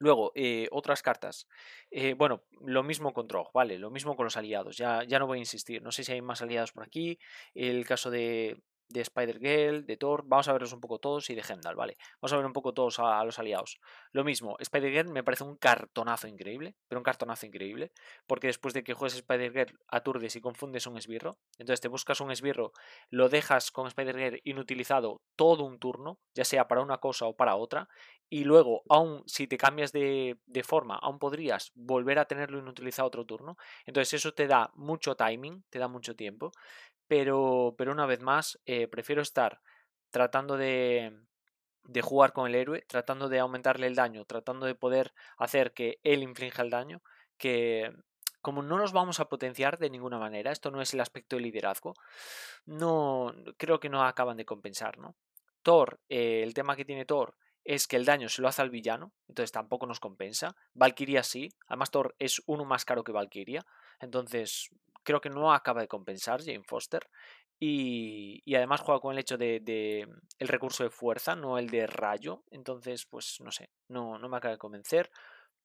Luego, eh, otras cartas. Eh, bueno, lo mismo con Trog, ¿vale? Lo mismo con los aliados. Ya, ya no voy a insistir. No sé si hay más aliados por aquí. El caso de, de Spider-Girl, de Thor, vamos a verlos un poco todos y de Gendal, ¿vale? Vamos a ver un poco todos a, los aliados. Lo mismo, Spider-Girl me parece un cartonazo increíble, pero un cartonazo increíble, porque después de que juegues Spider-Girl aturdes y confundes un esbirro, entonces te buscas un esbirro, lo dejas con Spider-Girl inutilizado todo un turno, ya sea para una cosa o para otra, y luego, aún si te cambias de, de forma, aún podrías volver a tenerlo inutilizado otro turno, entonces eso te da mucho timing, te da mucho tiempo, pero, una vez más, eh, prefiero estar tratando de, jugar con el héroe, tratando de aumentarle el daño, tratando de poder hacer que él inflinja el daño, que como no nos vamos a potenciar de ninguna manera, esto no es el aspecto de liderazgo, no creo que no acaban de compensar, ¿no? Thor, eh, el tema que tiene Thor es que el daño se lo hace al villano, entonces tampoco nos compensa. Valkyria sí, además Thor es uno más caro que Valkyria, entonces creo que no acaba de compensar Jane Foster. Y, además juega con el hecho de, mm, el recurso de fuerza, no el de rayo. Entonces, pues no sé, no, no me acaba de convencer.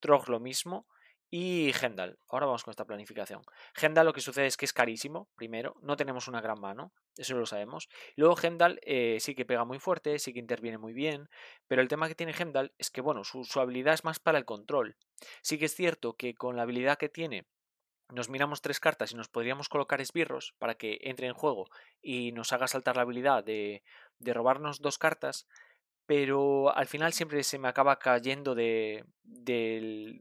Trog lo mismo. Y Gendal. Ahora vamos con esta planificación. Hendal lo que sucede es que es carísimo, primero. No tenemos una gran mano, eso lo sabemos. Luego Gendal eh, sí que pega muy fuerte, sí que interviene muy bien. Pero el tema que tiene Gendal es que, bueno, su, su habilidad es más para el control. Sí que es cierto que con la habilidad que tiene nos miramos tres cartas y nos podríamos colocar esbirros para que entre en juego y nos haga saltar la habilidad de, robarnos dos cartas, pero al final siempre se me acaba cayendo de,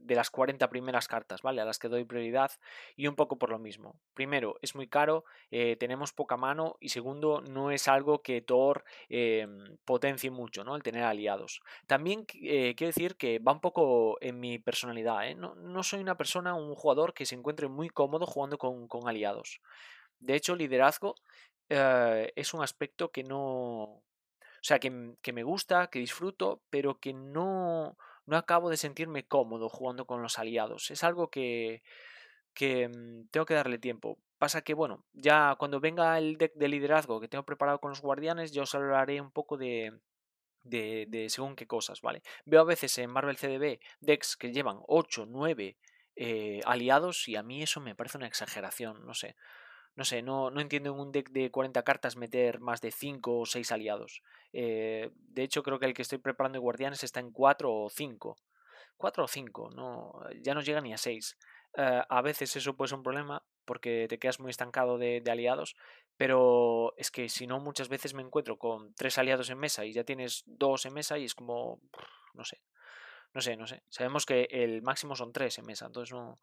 las 40 primeras cartas, ¿vale? A las que doy prioridad y un poco por lo mismo. Primero, es muy caro, eh, tenemos poca mano y segundo, no es algo que Thor eh, potencie mucho, ¿no? El tener aliados. También eh, quiero decir que va un poco en mi personalidad, ¿eh? No, soy una persona, un jugador que se encuentre muy cómodo jugando con aliados. De hecho, liderazgo es un aspecto que no, o sea, que, que me gusta, que disfruto, pero que no, no acabo de sentirme cómodo jugando con los aliados. Es algo que, que mm, tengo que darle tiempo. Pasa que, bueno, ya cuando venga el deck de liderazgo que tengo preparado con los guardianes, yo os hablaré un poco de, de, de según qué cosas, ¿vale? Veo a veces en Marvel CDB decks que llevan 8, 9 eh, aliados y a mí eso me parece una exageración, no sé no sé, no, no, entiendo en un deck de 40 cartas meter más de 5 o 6 aliados. Eh, de hecho, creo que el que estoy preparando de Guardianes está en 4 o 5. 4 o 5, no, ya no llega ni a 6. Eh, a veces eso puede ser un problema porque te quedas muy estancado de, aliados, pero es que si no, muchas veces me encuentro con 3 aliados en mesa y ya tienes 2 en mesa y es como, no sé, no sé, no sé. Sabemos que el máximo son 3 en mesa, entonces no...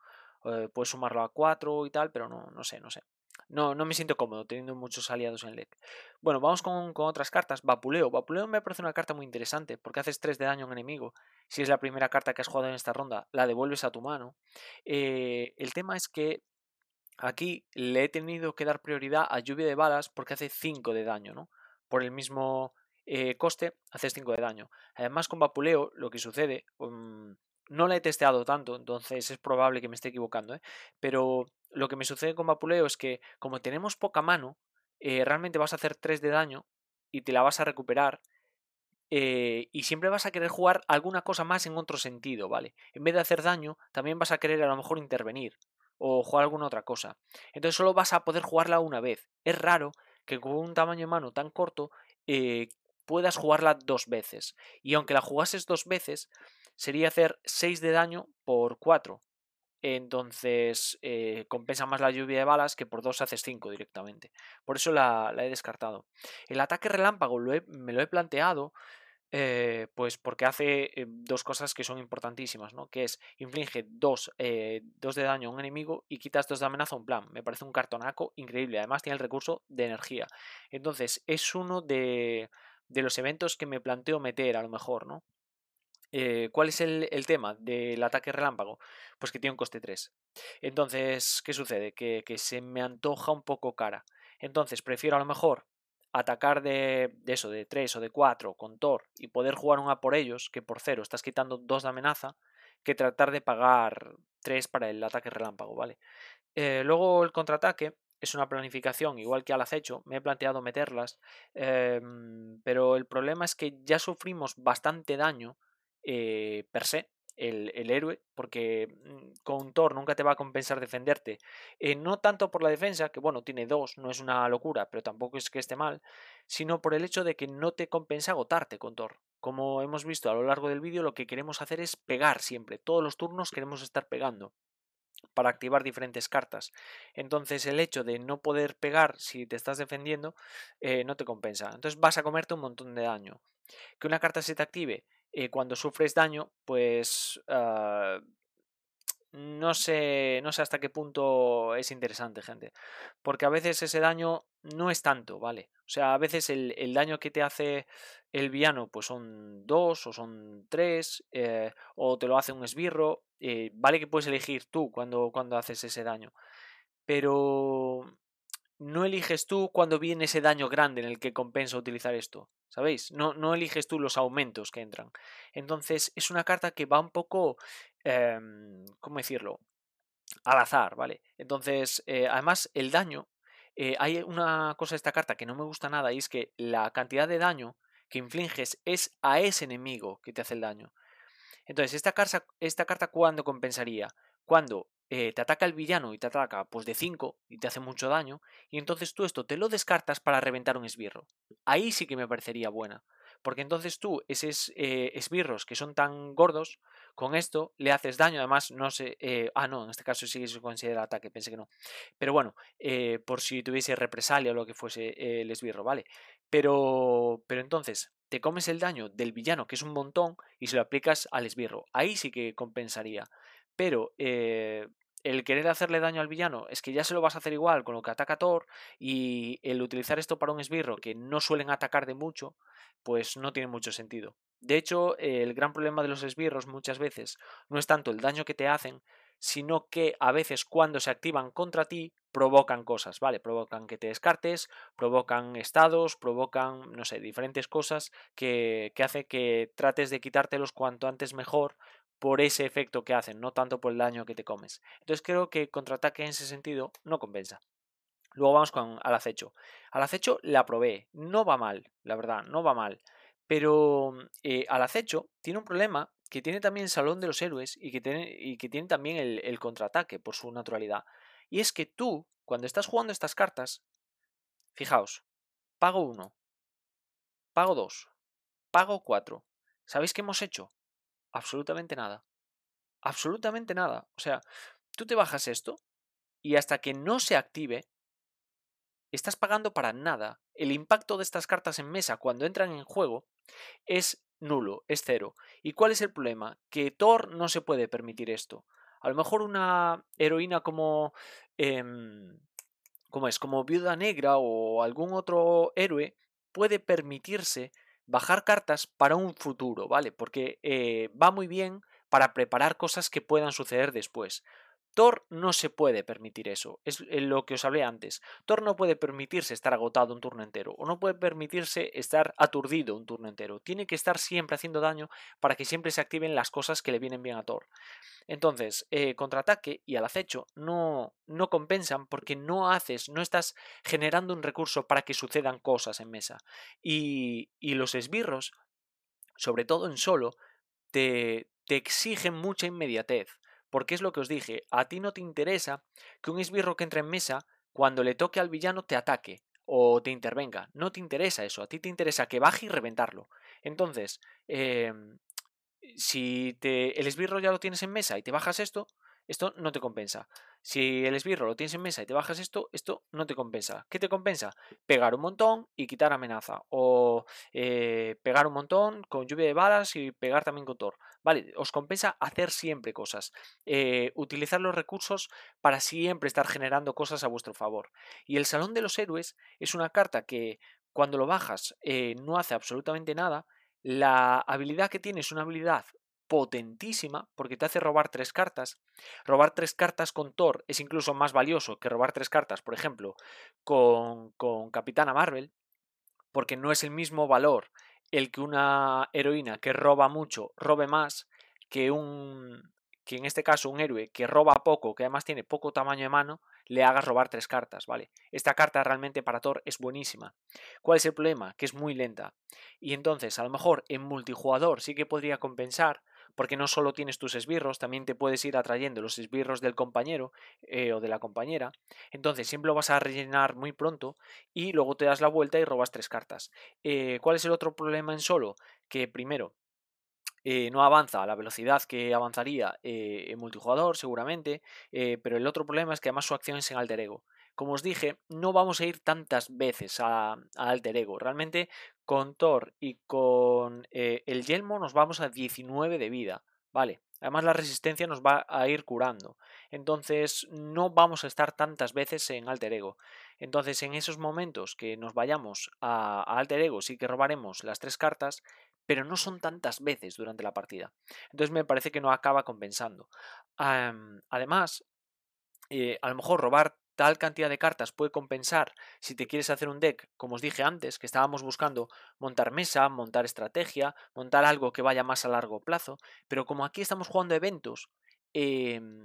Eh, puedes sumarlo a 4 y tal, pero no, no sé, no sé no, no me siento cómodo teniendo muchos aliados en LEC. Bueno, vamos con, otras cartas. Vapuleo. Vapuleo me parece una carta muy interesante porque haces 3 de daño a un enemigo. Si es la primera carta que has jugado en esta ronda, la devuelves a tu mano. Eh, el tema es que aquí le he tenido que dar prioridad a lluvia de balas porque hace 5 de daño, ¿no? Por el mismo eh, coste, haces 5 de daño. Además, con Vapuleo lo que sucede... Mm, no la he testeado tanto, entonces es probable que me esté equivocando, ¿eh? pero lo que me sucede con Vapuleo es que como tenemos poca mano, eh, realmente vas a hacer 3 de daño y te la vas a recuperar. Eh, y siempre vas a querer jugar alguna cosa más en otro sentido, ¿vale? En vez de hacer daño, también vas a querer a lo mejor intervenir o jugar alguna otra cosa. Entonces solo vas a poder jugarla una vez. Es raro que con un tamaño de mano tan corto eh, puedas jugarla dos veces. Y aunque la jugases dos veces, sería hacer 6 de daño por 4 entonces eh, compensa más la lluvia de balas que por dos haces cinco directamente. Por eso la, he descartado. El ataque relámpago me lo he planteado. Eh, pues porque hace eh, dos cosas que son importantísimas, ¿no? Que es inflige dos, dos de daño a un enemigo y quitas dos de amenaza a un plan. Me parece un cartonaco increíble. Además tiene el recurso de energía. Entonces es uno de, de los eventos que me planteo meter a lo mejor, ¿no? Eh, ¿Cuál es el, tema del ataque relámpago? Pues que tiene un coste 3. Entonces, ¿qué sucede? Que, se me antoja un poco cara. Entonces, prefiero a lo mejor atacar de, eso, de 3 o de 4 con Thor y poder jugar un A por ellos, que por 0 estás quitando 2 de amenaza, que tratar de pagar 3 para el ataque relámpago, ¿vale? Eh, luego el contraataque es una planificación, igual que al acecho, me he planteado meterlas, em, pero el problema es que ya sufrimos bastante daño eh, per se, el, héroe, porque mm, con Thor nunca te va a compensar defenderte. Eh, no tanto por la defensa, que bueno, tiene dos, no es una locura, pero tampoco es que esté mal, sino por el hecho de que no te compensa agotarte con Thor. Como hemos visto a lo largo del vídeo, lo que queremos hacer es pegar siempre. Todos los turnos queremos estar pegando para activar diferentes cartas. Entonces el hecho de no poder pegar si te estás defendiendo eh, no te compensa. Entonces vas a comerte un montón de daño. Que una carta se te active eh, cuando sufres daño, pues ah, no, sé, no sé hasta qué punto es interesante, gente. Porque a veces ese daño no es tanto, ¿vale? O sea, a veces el, daño que te hace el Viano pues son dos o son tres, eh, o te lo hace un esbirro. Eh, vale que puedes elegir tú cuando, cuando haces ese daño. Pero no eliges tú cuando viene ese daño grande en el que compensa utilizar esto, ¿sabéis? No, no eliges tú los aumentos que entran. Entonces es una carta que va un poco, em, ¿cómo decirlo? Al azar, ¿vale? Entonces, eh, además el daño, eh, hay una cosa de esta carta que no me gusta nada y es que la cantidad de daño que infliges es a ese enemigo que te hace el daño. Entonces, esta carta, esta carta ¿cuándo compensaría? ¿Cuándo? Eh, te ataca el villano y te ataca pues de 5 y te hace mucho daño, y entonces tú esto te lo descartas para reventar un esbirro. Ahí sí que me parecería buena, porque entonces tú esos eh, esbirros que son tan gordos, con esto le haces daño, además no sé, eh, ah no, en este caso sí que se considera ataque, pensé que no, pero bueno, por si tuviese represalia o lo que fuese el esbirro, ¿vale? Pero, pero entonces, te comes el daño del villano, que es un montón, y se lo aplicas al esbirro. Ahí sí que compensaría pero eh, el querer hacerle daño al villano es que ya se lo vas a hacer igual con lo que ataca Thor y el utilizar esto para un esbirro que no suelen atacar de mucho, pues no tiene mucho sentido. De hecho, el gran problema de los esbirros muchas veces no es tanto el daño que te hacen, sino que a veces cuando se activan contra ti provocan cosas, ¿vale? Provocan que te descartes, provocan estados, provocan, no sé, diferentes cosas que, que hace que trates de quitártelos cuanto antes mejor por ese efecto que hacen, no tanto por el daño que te comes. Entonces creo que contraataque en ese sentido no compensa. Luego vamos con al acecho. Al acecho la probé, no va mal, la verdad, no va mal. Pero mm, eh, al acecho tiene un problema que tiene también el Salón de los Héroes y que tiene, y que tiene también el, el contraataque por su naturalidad. Y es que tú, cuando estás jugando estas cartas, fijaos, pago 1, pago 2, pago 4. ¿Sabéis qué hemos hecho? absolutamente nada. Absolutamente nada. O sea, tú te bajas esto y hasta que no se active, estás pagando para nada. El impacto de estas cartas en mesa cuando entran en juego es nulo, es cero. ¿Y cuál es el problema? Que Thor no se puede permitir esto. A lo mejor una heroína como... Em, ¿Cómo es? Como Viuda Negra o algún otro héroe puede permitirse bajar cartas para un futuro, ¿vale? Porque eh, va muy bien para preparar cosas que puedan suceder después. Thor no se puede permitir eso, es eh, lo que os hablé antes. Thor no puede permitirse estar agotado un turno entero o no puede permitirse estar aturdido un turno entero. Tiene que estar siempre haciendo daño para que siempre se activen las cosas que le vienen bien a Thor. Entonces, eh, contraataque y al acecho no, no compensan porque no haces, no estás generando un recurso para que sucedan cosas en mesa. Y, y los esbirros, sobre todo en solo, te, te exigen mucha inmediatez porque es lo que os dije, a ti no te interesa que un esbirro que entre en mesa, cuando le toque al villano, te ataque o te intervenga. No te interesa eso, a ti te interesa que baje y reventarlo. Entonces, em, si te, el esbirro ya lo tienes en mesa y te bajas esto, esto no te compensa. Si el esbirro lo tienes en mesa y te bajas esto, esto no te compensa. ¿Qué te compensa? Pegar un montón y quitar amenaza. O eh, pegar un montón con lluvia de balas y pegar también con Thor. Vale, os compensa hacer siempre cosas. Eh, utilizar los recursos para siempre estar generando cosas a vuestro favor. Y el Salón de los Héroes es una carta que cuando lo bajas eh, no hace absolutamente nada. La habilidad que tiene es una habilidad potentísima porque te hace robar tres cartas. Robar tres cartas con Thor es incluso más valioso que robar tres cartas, por ejemplo, con, con Capitana Marvel, porque no es el mismo valor el que una heroína que roba mucho robe más que un que en este caso un héroe que roba poco, que además tiene poco tamaño de mano, le hagas robar tres cartas, ¿vale? Esta carta realmente para Thor es buenísima. ¿Cuál es el problema? Que es muy lenta. Y entonces, a lo mejor en multijugador sí que podría compensar, porque no solo tienes tus esbirros, también te puedes ir atrayendo los esbirros del compañero eh, o de la compañera. Entonces, siempre lo vas a rellenar muy pronto y luego te das la vuelta y robas tres cartas. Eh, ¿Cuál es el otro problema en solo? Que primero, eh, no avanza a la velocidad que avanzaría en multijugador, seguramente, pero el otro problema es que además su acción es en alter ego como os dije, no vamos a ir tantas veces a, alter ego. Realmente con Thor y con eh, el yelmo nos vamos a 19 de vida, ¿vale? Además la resistencia nos va a ir curando. Entonces no vamos a estar tantas veces en alter ego. Entonces en esos momentos que nos vayamos a, alter ego sí que robaremos las tres cartas, pero no son tantas veces durante la partida. Entonces me parece que no acaba compensando. además, eh, a lo mejor robar Tal cantidad de cartas puede compensar si te quieres hacer un deck, como os dije antes, que estábamos buscando montar mesa, montar estrategia, montar algo que vaya más a largo plazo, pero como aquí estamos jugando eventos, em,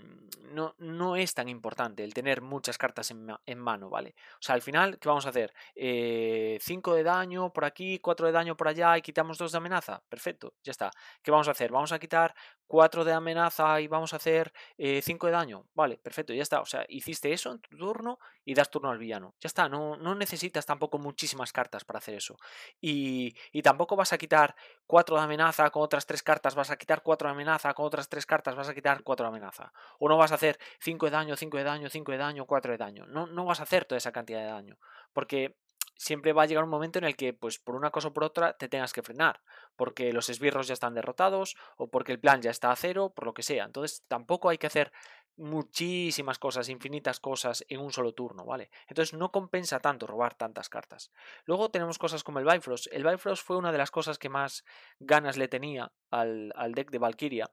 no, no, es tan importante el tener muchas cartas en, mano, ¿vale? O sea, al final, ¿qué vamos a hacer? 5 eh, de daño por aquí, 4 de daño por allá y quitamos 2 de amenaza. Perfecto, ya está. ¿Qué vamos a hacer? Vamos a quitar 4 de amenaza y vamos a hacer 5 eh, de daño. Vale, perfecto, ya está. O sea, hiciste eso en tu turno y das turno al villano. Ya está, no, no necesitas tampoco muchísimas cartas para hacer eso. Y, tampoco vas a quitar 4 de amenaza con otras 3 cartas, vas a quitar 4 de amenaza con otras 3 cartas, vas a quitar 4 de amenaza. O no vas a hacer 5 de daño, 5 de daño, 5 de daño, 4 de daño. No, no vas a hacer toda esa cantidad de daño. Porque siempre va a llegar un momento en el que, pues por una cosa o por otra, te tengas que frenar, porque los esbirros ya están derrotados o porque el plan ya está a cero, por lo que sea. Entonces tampoco hay que hacer muchísimas cosas, infinitas cosas en un solo turno, ¿vale? Entonces no compensa tanto robar tantas cartas. Luego tenemos cosas como el Bifrost. El Bifrost fue una de las cosas que más ganas le tenía al, al deck de Valkyria,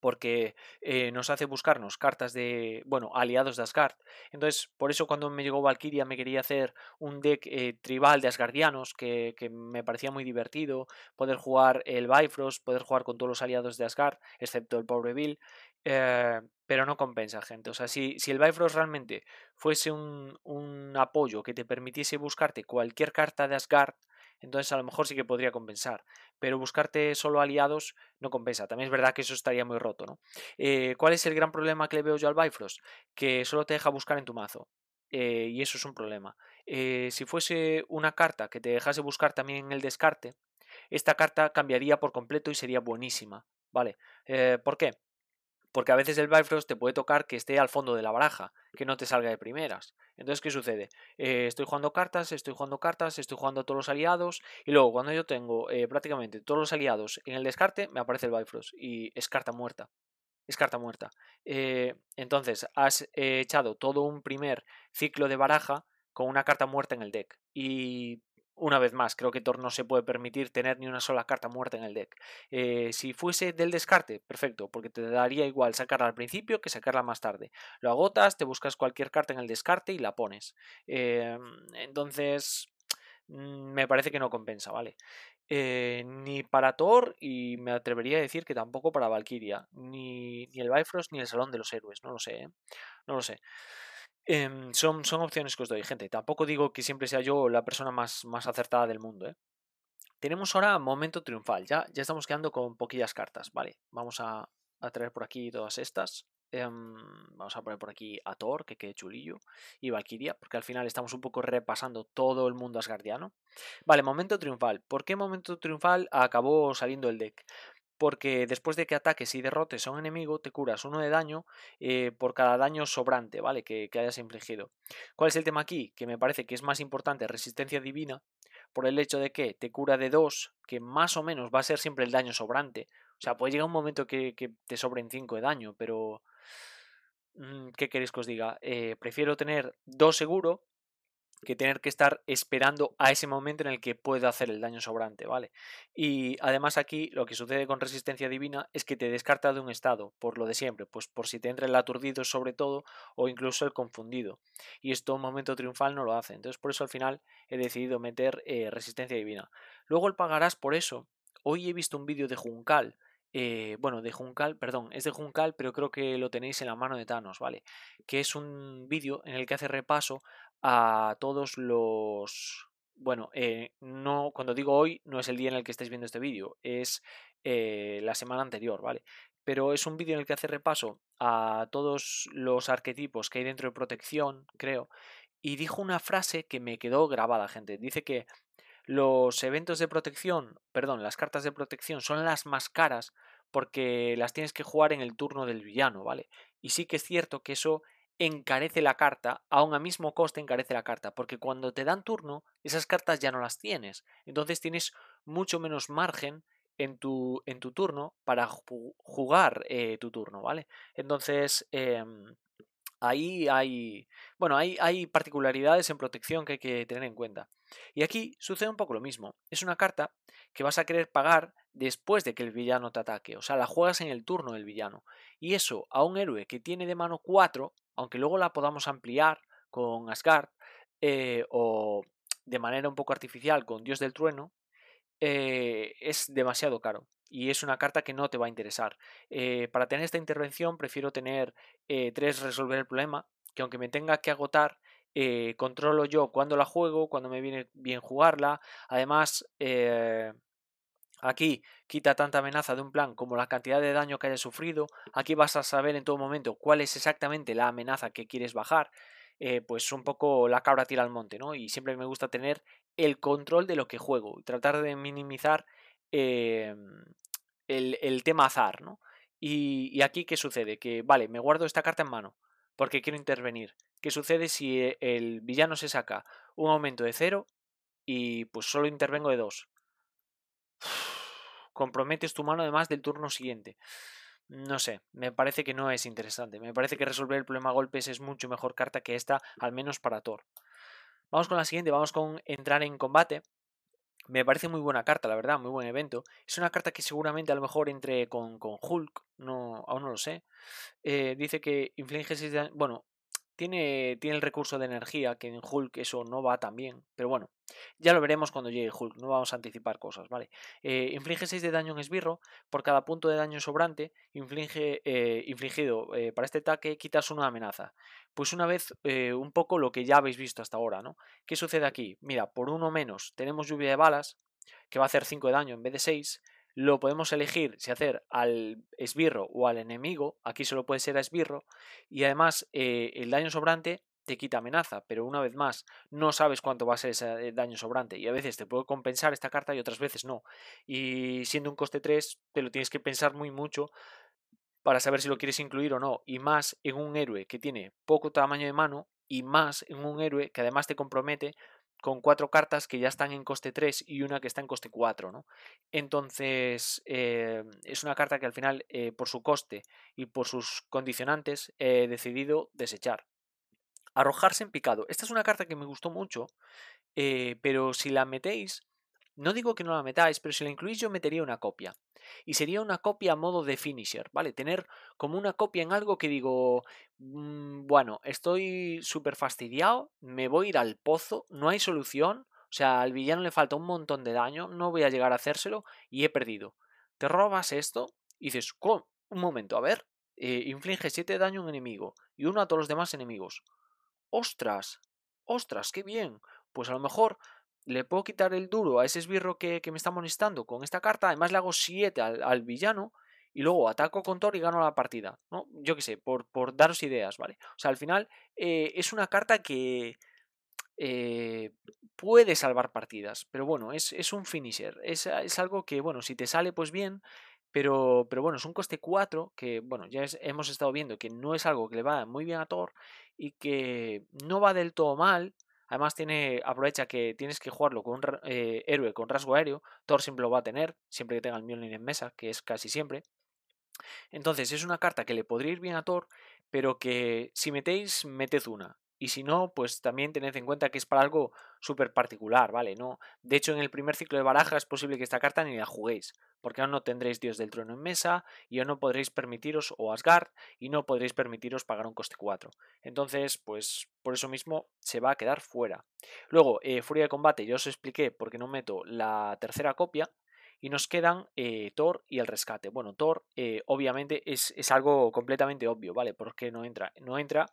porque eh, nos hace buscarnos cartas de, bueno, aliados de Asgard. Entonces, por eso cuando me llegó Valkyria me quería hacer un deck eh, tribal de Asgardianos que, que, me parecía muy divertido, poder jugar el Bifrost, poder jugar con todos los aliados de Asgard, excepto el pobre Bill. Eh, pero no compensa, gente. O sea, si, si el Bifrost realmente fuese un, un apoyo que te permitiese buscarte cualquier carta de Asgard, entonces a lo mejor sí que podría compensar, pero buscarte solo aliados no compensa. También es verdad que eso estaría muy roto, ¿no? Eh, ¿Cuál es el gran problema que le veo yo al Bifrost? Que solo te deja buscar en tu mazo. Eh, y eso es un problema. Eh, si fuese una carta que te dejase buscar también en el descarte, esta carta cambiaría por completo y sería buenísima. ¿Vale? ¿Por qué? porque a veces el Bifrost te puede tocar que esté al fondo de la baraja, que no te salga de primeras. Entonces, ¿qué sucede? Eh, estoy jugando cartas, estoy jugando cartas, estoy jugando a todos los aliados, y luego cuando yo tengo eh, prácticamente todos los aliados en el descarte, me aparece el Bifrost y es carta muerta. Es carta muerta. Eh, entonces, has echado todo un primer ciclo de baraja con una carta muerta en el deck. Y una vez más, creo que Thor no se puede permitir tener ni una sola carta muerta en el deck. Eh, si fuese del descarte, perfecto, porque te daría igual sacarla al principio que sacarla más tarde. Lo agotas, te buscas cualquier carta en el descarte y la pones. Eh, entonces, mm, me parece que no compensa, ¿vale? Eh, ni para Thor y me atrevería a decir que tampoco para Valkyria, ni, ni el Bifrost ni el Salón de los Héroes, no lo sé, no lo sé. Em, son, son opciones que os doy, gente. Tampoco digo que siempre sea yo la persona más, más acertada del mundo, ¿eh? Tenemos ahora momento triunfal. Ya, ya estamos quedando con poquillas cartas, ¿vale? Vamos a, traer por aquí todas estas. Em, vamos a poner por aquí a Thor, que quede chulillo, y Valkyria, porque al final estamos un poco repasando todo el mundo asgardiano. Vale, momento triunfal. ¿Por qué momento triunfal acabó saliendo el deck? porque después de que ataques y derrotes a un enemigo, te curas uno de daño eh, por cada daño sobrante, ¿vale? Que, hayas infligido. ¿Cuál es el tema aquí? Que me parece que es más importante resistencia divina, por el hecho de que te cura de dos, que más o menos va a ser siempre el daño sobrante. O sea, puede llegar un momento que, te sobren cinco de daño, pero... Mm, ¿Qué queréis que os diga? Eh, prefiero tener dos seguro que tener que estar esperando a ese momento en el que pueda hacer el daño sobrante, ¿vale? Y además aquí lo que sucede con resistencia divina es que te descarta de un estado, por lo de siempre, pues por si te entra el aturdido sobre todo o incluso el confundido. Y esto un momento triunfal no lo hace, entonces por eso al final he decidido meter eh, resistencia divina. Luego el pagarás por eso. Hoy he visto un vídeo de Juncal eh, bueno, de Juncal, perdón, es de Juncal, pero creo que lo tenéis en la mano de Thanos, ¿vale? Que es un vídeo en el que hace repaso a todos los... Bueno, eh, no, cuando digo hoy no es el día en el que estáis viendo este vídeo, es eh, la semana anterior, ¿vale? Pero es un vídeo en el que hace repaso a todos los arquetipos que hay dentro de protección, creo, y dijo una frase que me quedó grabada, gente. Dice que los eventos de protección, perdón, las cartas de protección son las más caras porque las tienes que jugar en el turno del villano, ¿vale? Y sí que es cierto que eso encarece la carta, aún a mismo coste encarece la carta, porque cuando te dan turno, esas cartas ya no las tienes. Entonces tienes mucho menos margen en tu, en tu turno para jugar eh, tu turno, ¿vale? Entonces, em, ahí hay, bueno, ahí hay particularidades en protección que hay que tener en cuenta. Y aquí sucede un poco lo mismo. Es una carta que vas a querer pagar después de que el villano te ataque. O sea, la juegas en el turno del villano. Y eso a un héroe que tiene de mano 4 aunque luego la podamos ampliar con Asgard eh, o de manera un poco artificial con Dios del Trueno, eh, es demasiado caro y es una carta que no te va a interesar. Eh, para tener esta intervención prefiero tener tres resolver el problema, que aunque me tenga que agotar, controlo yo cuando la juego, cuando me viene bien jugarla. Además, Aquí quita tanta amenaza de un plan como la cantidad de daño que haya sufrido. Aquí vas a saber en todo momento cuál es exactamente la amenaza que quieres bajar. Eh, pues un poco la cabra tira al monte, ¿no? Y siempre me gusta tener el control de lo que juego. Tratar de minimizar eh, el, tema azar, ¿no? Y, y, aquí, ¿qué sucede? Que, vale, me guardo esta carta en mano porque quiero intervenir. ¿Qué sucede si eh, el villano se saca un aumento de cero y pues solo intervengo de dos? comprometes tu mano además del turno siguiente. No sé, me parece que no es interesante. Me parece que resolver el problema golpes es mucho mejor carta que esta, al menos para Thor. Vamos con la siguiente, vamos con entrar en combate. Me parece muy buena carta, la verdad, muy buen evento. Es una carta que seguramente a lo mejor entre con, Hulk, no, aún no lo sé. Eh, dice que inflige 6 Bueno, tiene, el recurso de energía, que en Hulk eso no va tan bien. Pero bueno, ya lo veremos cuando llegue Hulk, no vamos a anticipar cosas, ¿vale? Eh, inflige 6 de daño en esbirro, por cada punto de daño sobrante inflige, eh, infligido eh, para este ataque quitas una amenaza. Pues una vez un poco lo que ya habéis visto hasta ahora, ¿no? ¿Qué sucede aquí? Mira, por uno menos tenemos lluvia de balas, que va a hacer 5 de daño en vez de 6, lo podemos elegir si hacer al esbirro o al enemigo, aquí solo puede ser a esbirro, y además eh, el daño sobrante te quita amenaza, pero una vez más no sabes cuánto va a ser ese eh, daño sobrante y a veces te puede compensar esta carta y otras veces no. Y siendo un coste 3 te lo tienes que pensar muy mucho para saber si lo quieres incluir o no y más en un héroe que tiene poco tamaño de mano y más en un héroe que además te compromete con cuatro cartas que ya están en coste 3 y una que está en coste 4, ¿no? Entonces, eh, es una carta que al final, eh, por su coste y por sus condicionantes, he decidido desechar. Arrojarse en picado. Esta es una carta que me gustó mucho, eh, pero si la metéis, no digo que no la metáis, pero si la incluís yo metería una copia. Y sería una copia a modo de finisher, ¿vale? Tener como una copia en algo que digo, mm, bueno, estoy súper fastidiado, me voy a ir al pozo, no hay solución, o sea, al villano le falta un montón de daño, no voy a llegar a hacérselo y he perdido. Te robas esto y dices, ¿Cómo? un momento, a ver, eh, inflige 7 de daño a un enemigo y uno a todos los demás enemigos. ¡Ostras! ¡Ostras! ¡Qué bien! Pues a lo mejor le puedo quitar el duro a ese esbirro que, que me está molestando con esta carta, además le hago 7 al, al, villano y luego ataco con Thor y gano la partida, ¿no? Yo qué sé, por, por daros ideas, ¿vale? O sea, al final eh, es una carta que eh, puede salvar partidas, pero bueno, es, es un finisher, es, es, algo que, bueno, si te sale pues bien, pero, pero bueno, es un coste 4 que, bueno, ya hemos estado viendo que no es algo que le va muy bien a Thor y que no va del todo mal, Además, tiene, aprovecha que tienes que jugarlo con un eh, héroe con rasgo aéreo. Thor siempre lo va a tener, siempre que tenga el Mjolnir en mesa, que es casi siempre. Entonces, es una carta que le podría ir bien a Thor, pero que si metéis, meted una y si no, pues también tened en cuenta que es para algo súper particular, ¿vale? No, de hecho, en el primer ciclo de baraja es posible que esta carta ni la juguéis, porque aún no tendréis Dios del Trono en mesa y aún no podréis permitiros, o Asgard, y no podréis permitiros pagar un coste 4. Entonces, pues por eso mismo se va a quedar fuera. Luego, eh, Furia de Combate, yo os expliqué por qué no meto la tercera copia, y nos quedan eh, Thor y el rescate. Bueno, Thor eh, obviamente es, es, algo completamente obvio, ¿vale? Porque no entra, no entra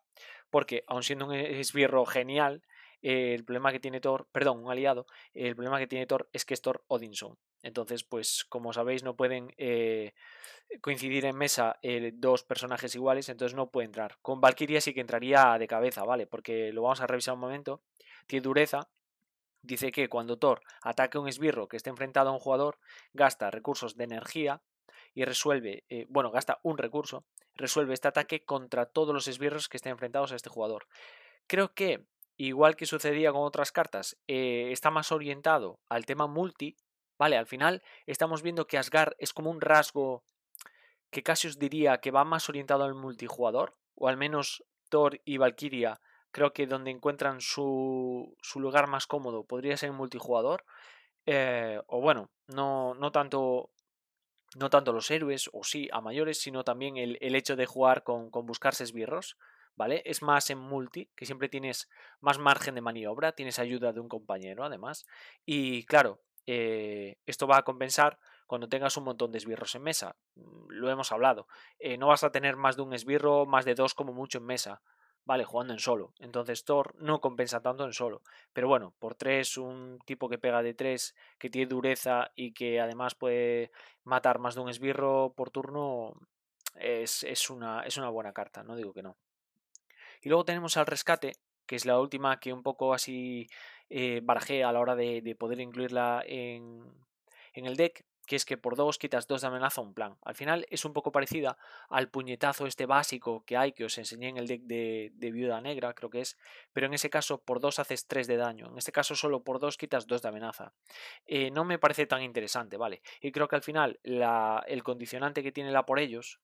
porque aun siendo un e-, esbirro genial, eh, el problema que tiene Thor, perdón, un aliado, el problema que tiene Thor es que es Thor Odinson. Entonces, pues como sabéis, no pueden eh, coincidir en mesa eh, dos personajes iguales, entonces no puede entrar. Con Valkyria sí que entraría de cabeza, ¿vale? Porque lo vamos a revisar un momento. Tiene dureza, dice que cuando Thor ataque a un esbirro que esté enfrentado a un jugador, gasta recursos de energía y resuelve, eh, bueno, gasta un recurso, resuelve este ataque contra todos los esbirros que estén enfrentados a este jugador. Creo que, igual que sucedía con otras cartas, eh, está más orientado al tema multi, ¿vale? Al final estamos viendo que Asgard es como un rasgo que casi os diría que va más orientado al multijugador, o al menos Thor y Valkyria creo que donde encuentran su, su lugar más cómodo podría ser multijugador. Eh, o bueno, no, no tanto no tanto los héroes, o sí, a mayores, sino también el, el hecho de jugar con, con, buscarse esbirros, ¿vale? Es más en multi, que siempre tienes más margen de maniobra, tienes ayuda de un compañero, además. Y claro, eh, esto va a compensar cuando tengas un montón de esbirros en mesa. Mm, lo hemos hablado. Eh, no vas a tener más de un esbirro, más de dos como mucho en mesa vale jugando en solo. Entonces Thor no compensa tanto en solo. Pero bueno, por 3, un tipo que pega de 3, que tiene dureza y que además puede matar más de un esbirro por turno, es, una, es una buena carta, no digo que no. Y luego tenemos al rescate, que es la última que un poco así eh, barajé a la hora de, poder incluirla en, en el deck, que es que por dos quitas dos de amenaza un plan. Al final es un poco parecida al puñetazo este básico que hay, que os enseñé en el deck de, Viuda Negra, creo que es, pero en ese caso por dos haces tres de daño, en este caso solo por dos quitas dos de amenaza. Eh, no me parece tan interesante, ¿vale? Y creo que al final la, el condicionante que tiene la por ellos,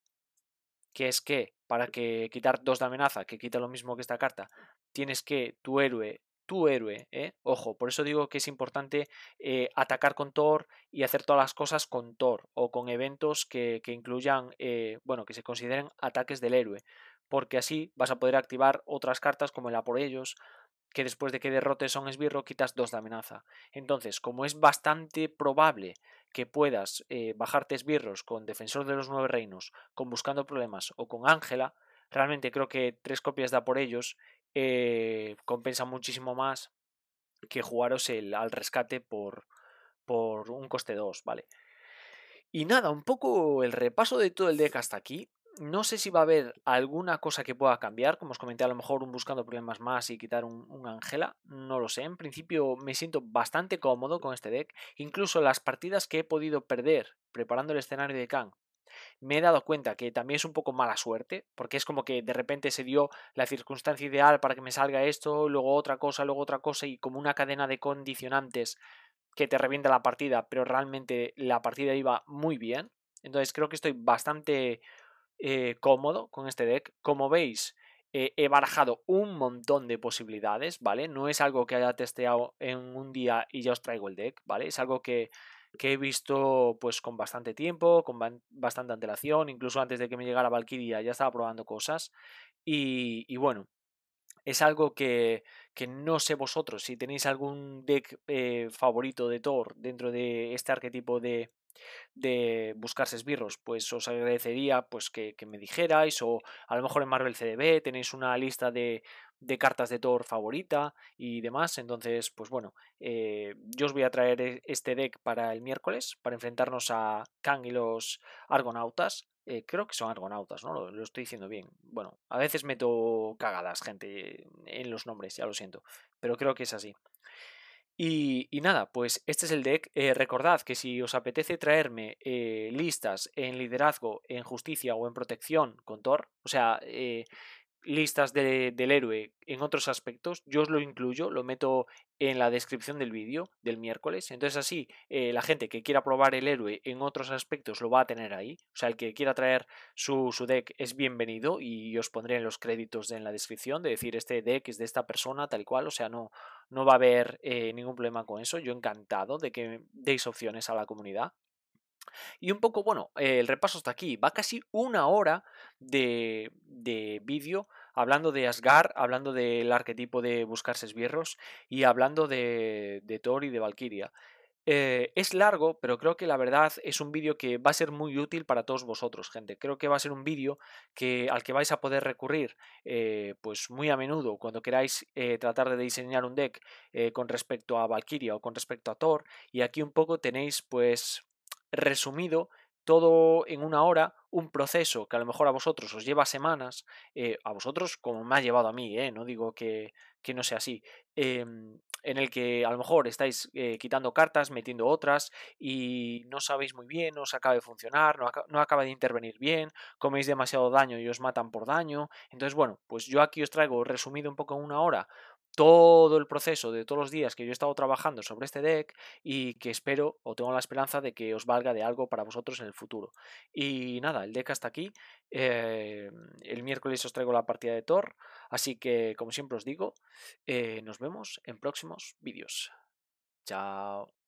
que es que para que quitar dos de amenaza, que quita lo mismo que esta carta, tienes que tu héroe tu héroe. ¿eh? Ojo, por eso digo que es importante eh, atacar con Thor y hacer todas las cosas con Thor o con eventos que, incluyan, eh, bueno, que se consideren ataques del héroe, porque así vas a poder activar otras cartas como la A por ellos, que después de que derrotes a un esbirro quitas dos de amenaza. Entonces, como es bastante probable que puedas bajarte esbirros con Defensor de los Nueve Reinos, con Buscando Problemas o con Ángela, realmente creo que tres copias da por ellos eh, compensa muchísimo más que jugaros el al rescate por, por un coste 2, ¿vale? Y nada, un poco el repaso de todo el deck hasta aquí. No sé si va a haber alguna cosa que pueda cambiar, como os comenté, a lo mejor un buscando problemas más y quitar un, un Angela, no lo sé. En principio me siento bastante cómodo con este deck. Incluso las partidas que he podido perder preparando el escenario de Kang me he dado cuenta que también es un poco mala suerte, porque es como que de repente se dio la circunstancia ideal para que me salga esto, luego otra cosa, luego otra cosa, y como una cadena de condicionantes que te revienta la partida, pero realmente la partida iba muy bien. Entonces creo que estoy bastante eh, cómodo con este deck. Como veis, eh, he barajado un montón de posibilidades, ¿vale? No es algo que haya testeado en un día y ya os traigo el deck, ¿vale? Es algo que que he visto pues con bastante tiempo, con bastante antelación, incluso antes de que me llegara Valkyria ya estaba probando cosas y, bueno, es algo que, que, no sé vosotros, si tenéis algún deck eh, favorito de Thor dentro de este arquetipo de, de buscarse esbirros, pues os agradecería pues, que, que, me dijerais o a lo mejor en Marvel CDB tenéis una lista de, de cartas de Thor favorita y demás. Entonces, pues bueno, eh, yo os voy a traer e, este deck para el miércoles, para enfrentarnos a Kang y los Argonautas. Eh, creo que son Argonautas, ¿no? Lo, estoy diciendo bien. Bueno, a veces meto cagadas, gente, en los nombres, ya lo siento. Pero creo que es así. Y, nada, pues este es el deck. Eh, recordad que si os apetece traerme listas en liderazgo, en justicia o en protección con Thor, o sea, listas de, del héroe en otros aspectos, yo os lo incluyo, lo meto en la descripción del vídeo del miércoles. Entonces así eh, la gente que quiera probar el héroe en otros aspectos lo va a tener ahí. O sea, el que quiera traer su, su deck es bienvenido y os pondré en los créditos en la descripción de decir este deck es de esta persona tal cual. O sea, no, no va a haber eh, ningún problema con eso. Yo encantado de que deis opciones a la comunidad. Y un poco, bueno, eh, el repaso está aquí. Va casi una hora de, de vídeo hablando de Asgard, hablando del arquetipo de buscarse esbierros y hablando de, de Thor y de Valkyria. Eh, es largo, pero creo que la verdad es un vídeo que va a ser muy útil para todos vosotros, gente. Creo que va a ser un vídeo que, al que vais a poder recurrir eh, pues muy a menudo cuando queráis tratar de diseñar un deck con respecto a Valkyria o con respecto a Thor. Y aquí un poco tenéis pues resumido todo en una hora, un proceso que a lo mejor a vosotros os lleva semanas, eh, a vosotros como me ha llevado a mí, eh, no digo que, que, no sea así, em, en el que a lo mejor estáis eh, quitando cartas, metiendo otras y no sabéis muy bien, no os acaba de funcionar, no acaba de intervenir bien, coméis demasiado daño y os matan por daño. Entonces, bueno, pues yo aquí os traigo resumido un poco en una hora todo el proceso de todos los días que yo he estado trabajando sobre este deck y que espero o tengo la esperanza de que os valga de algo para vosotros en el futuro. Y nada, el deck hasta aquí. Eh, el miércoles os traigo la partida de Thor, así que como siempre os digo, eh, nos vemos en próximos vídeos. Chao.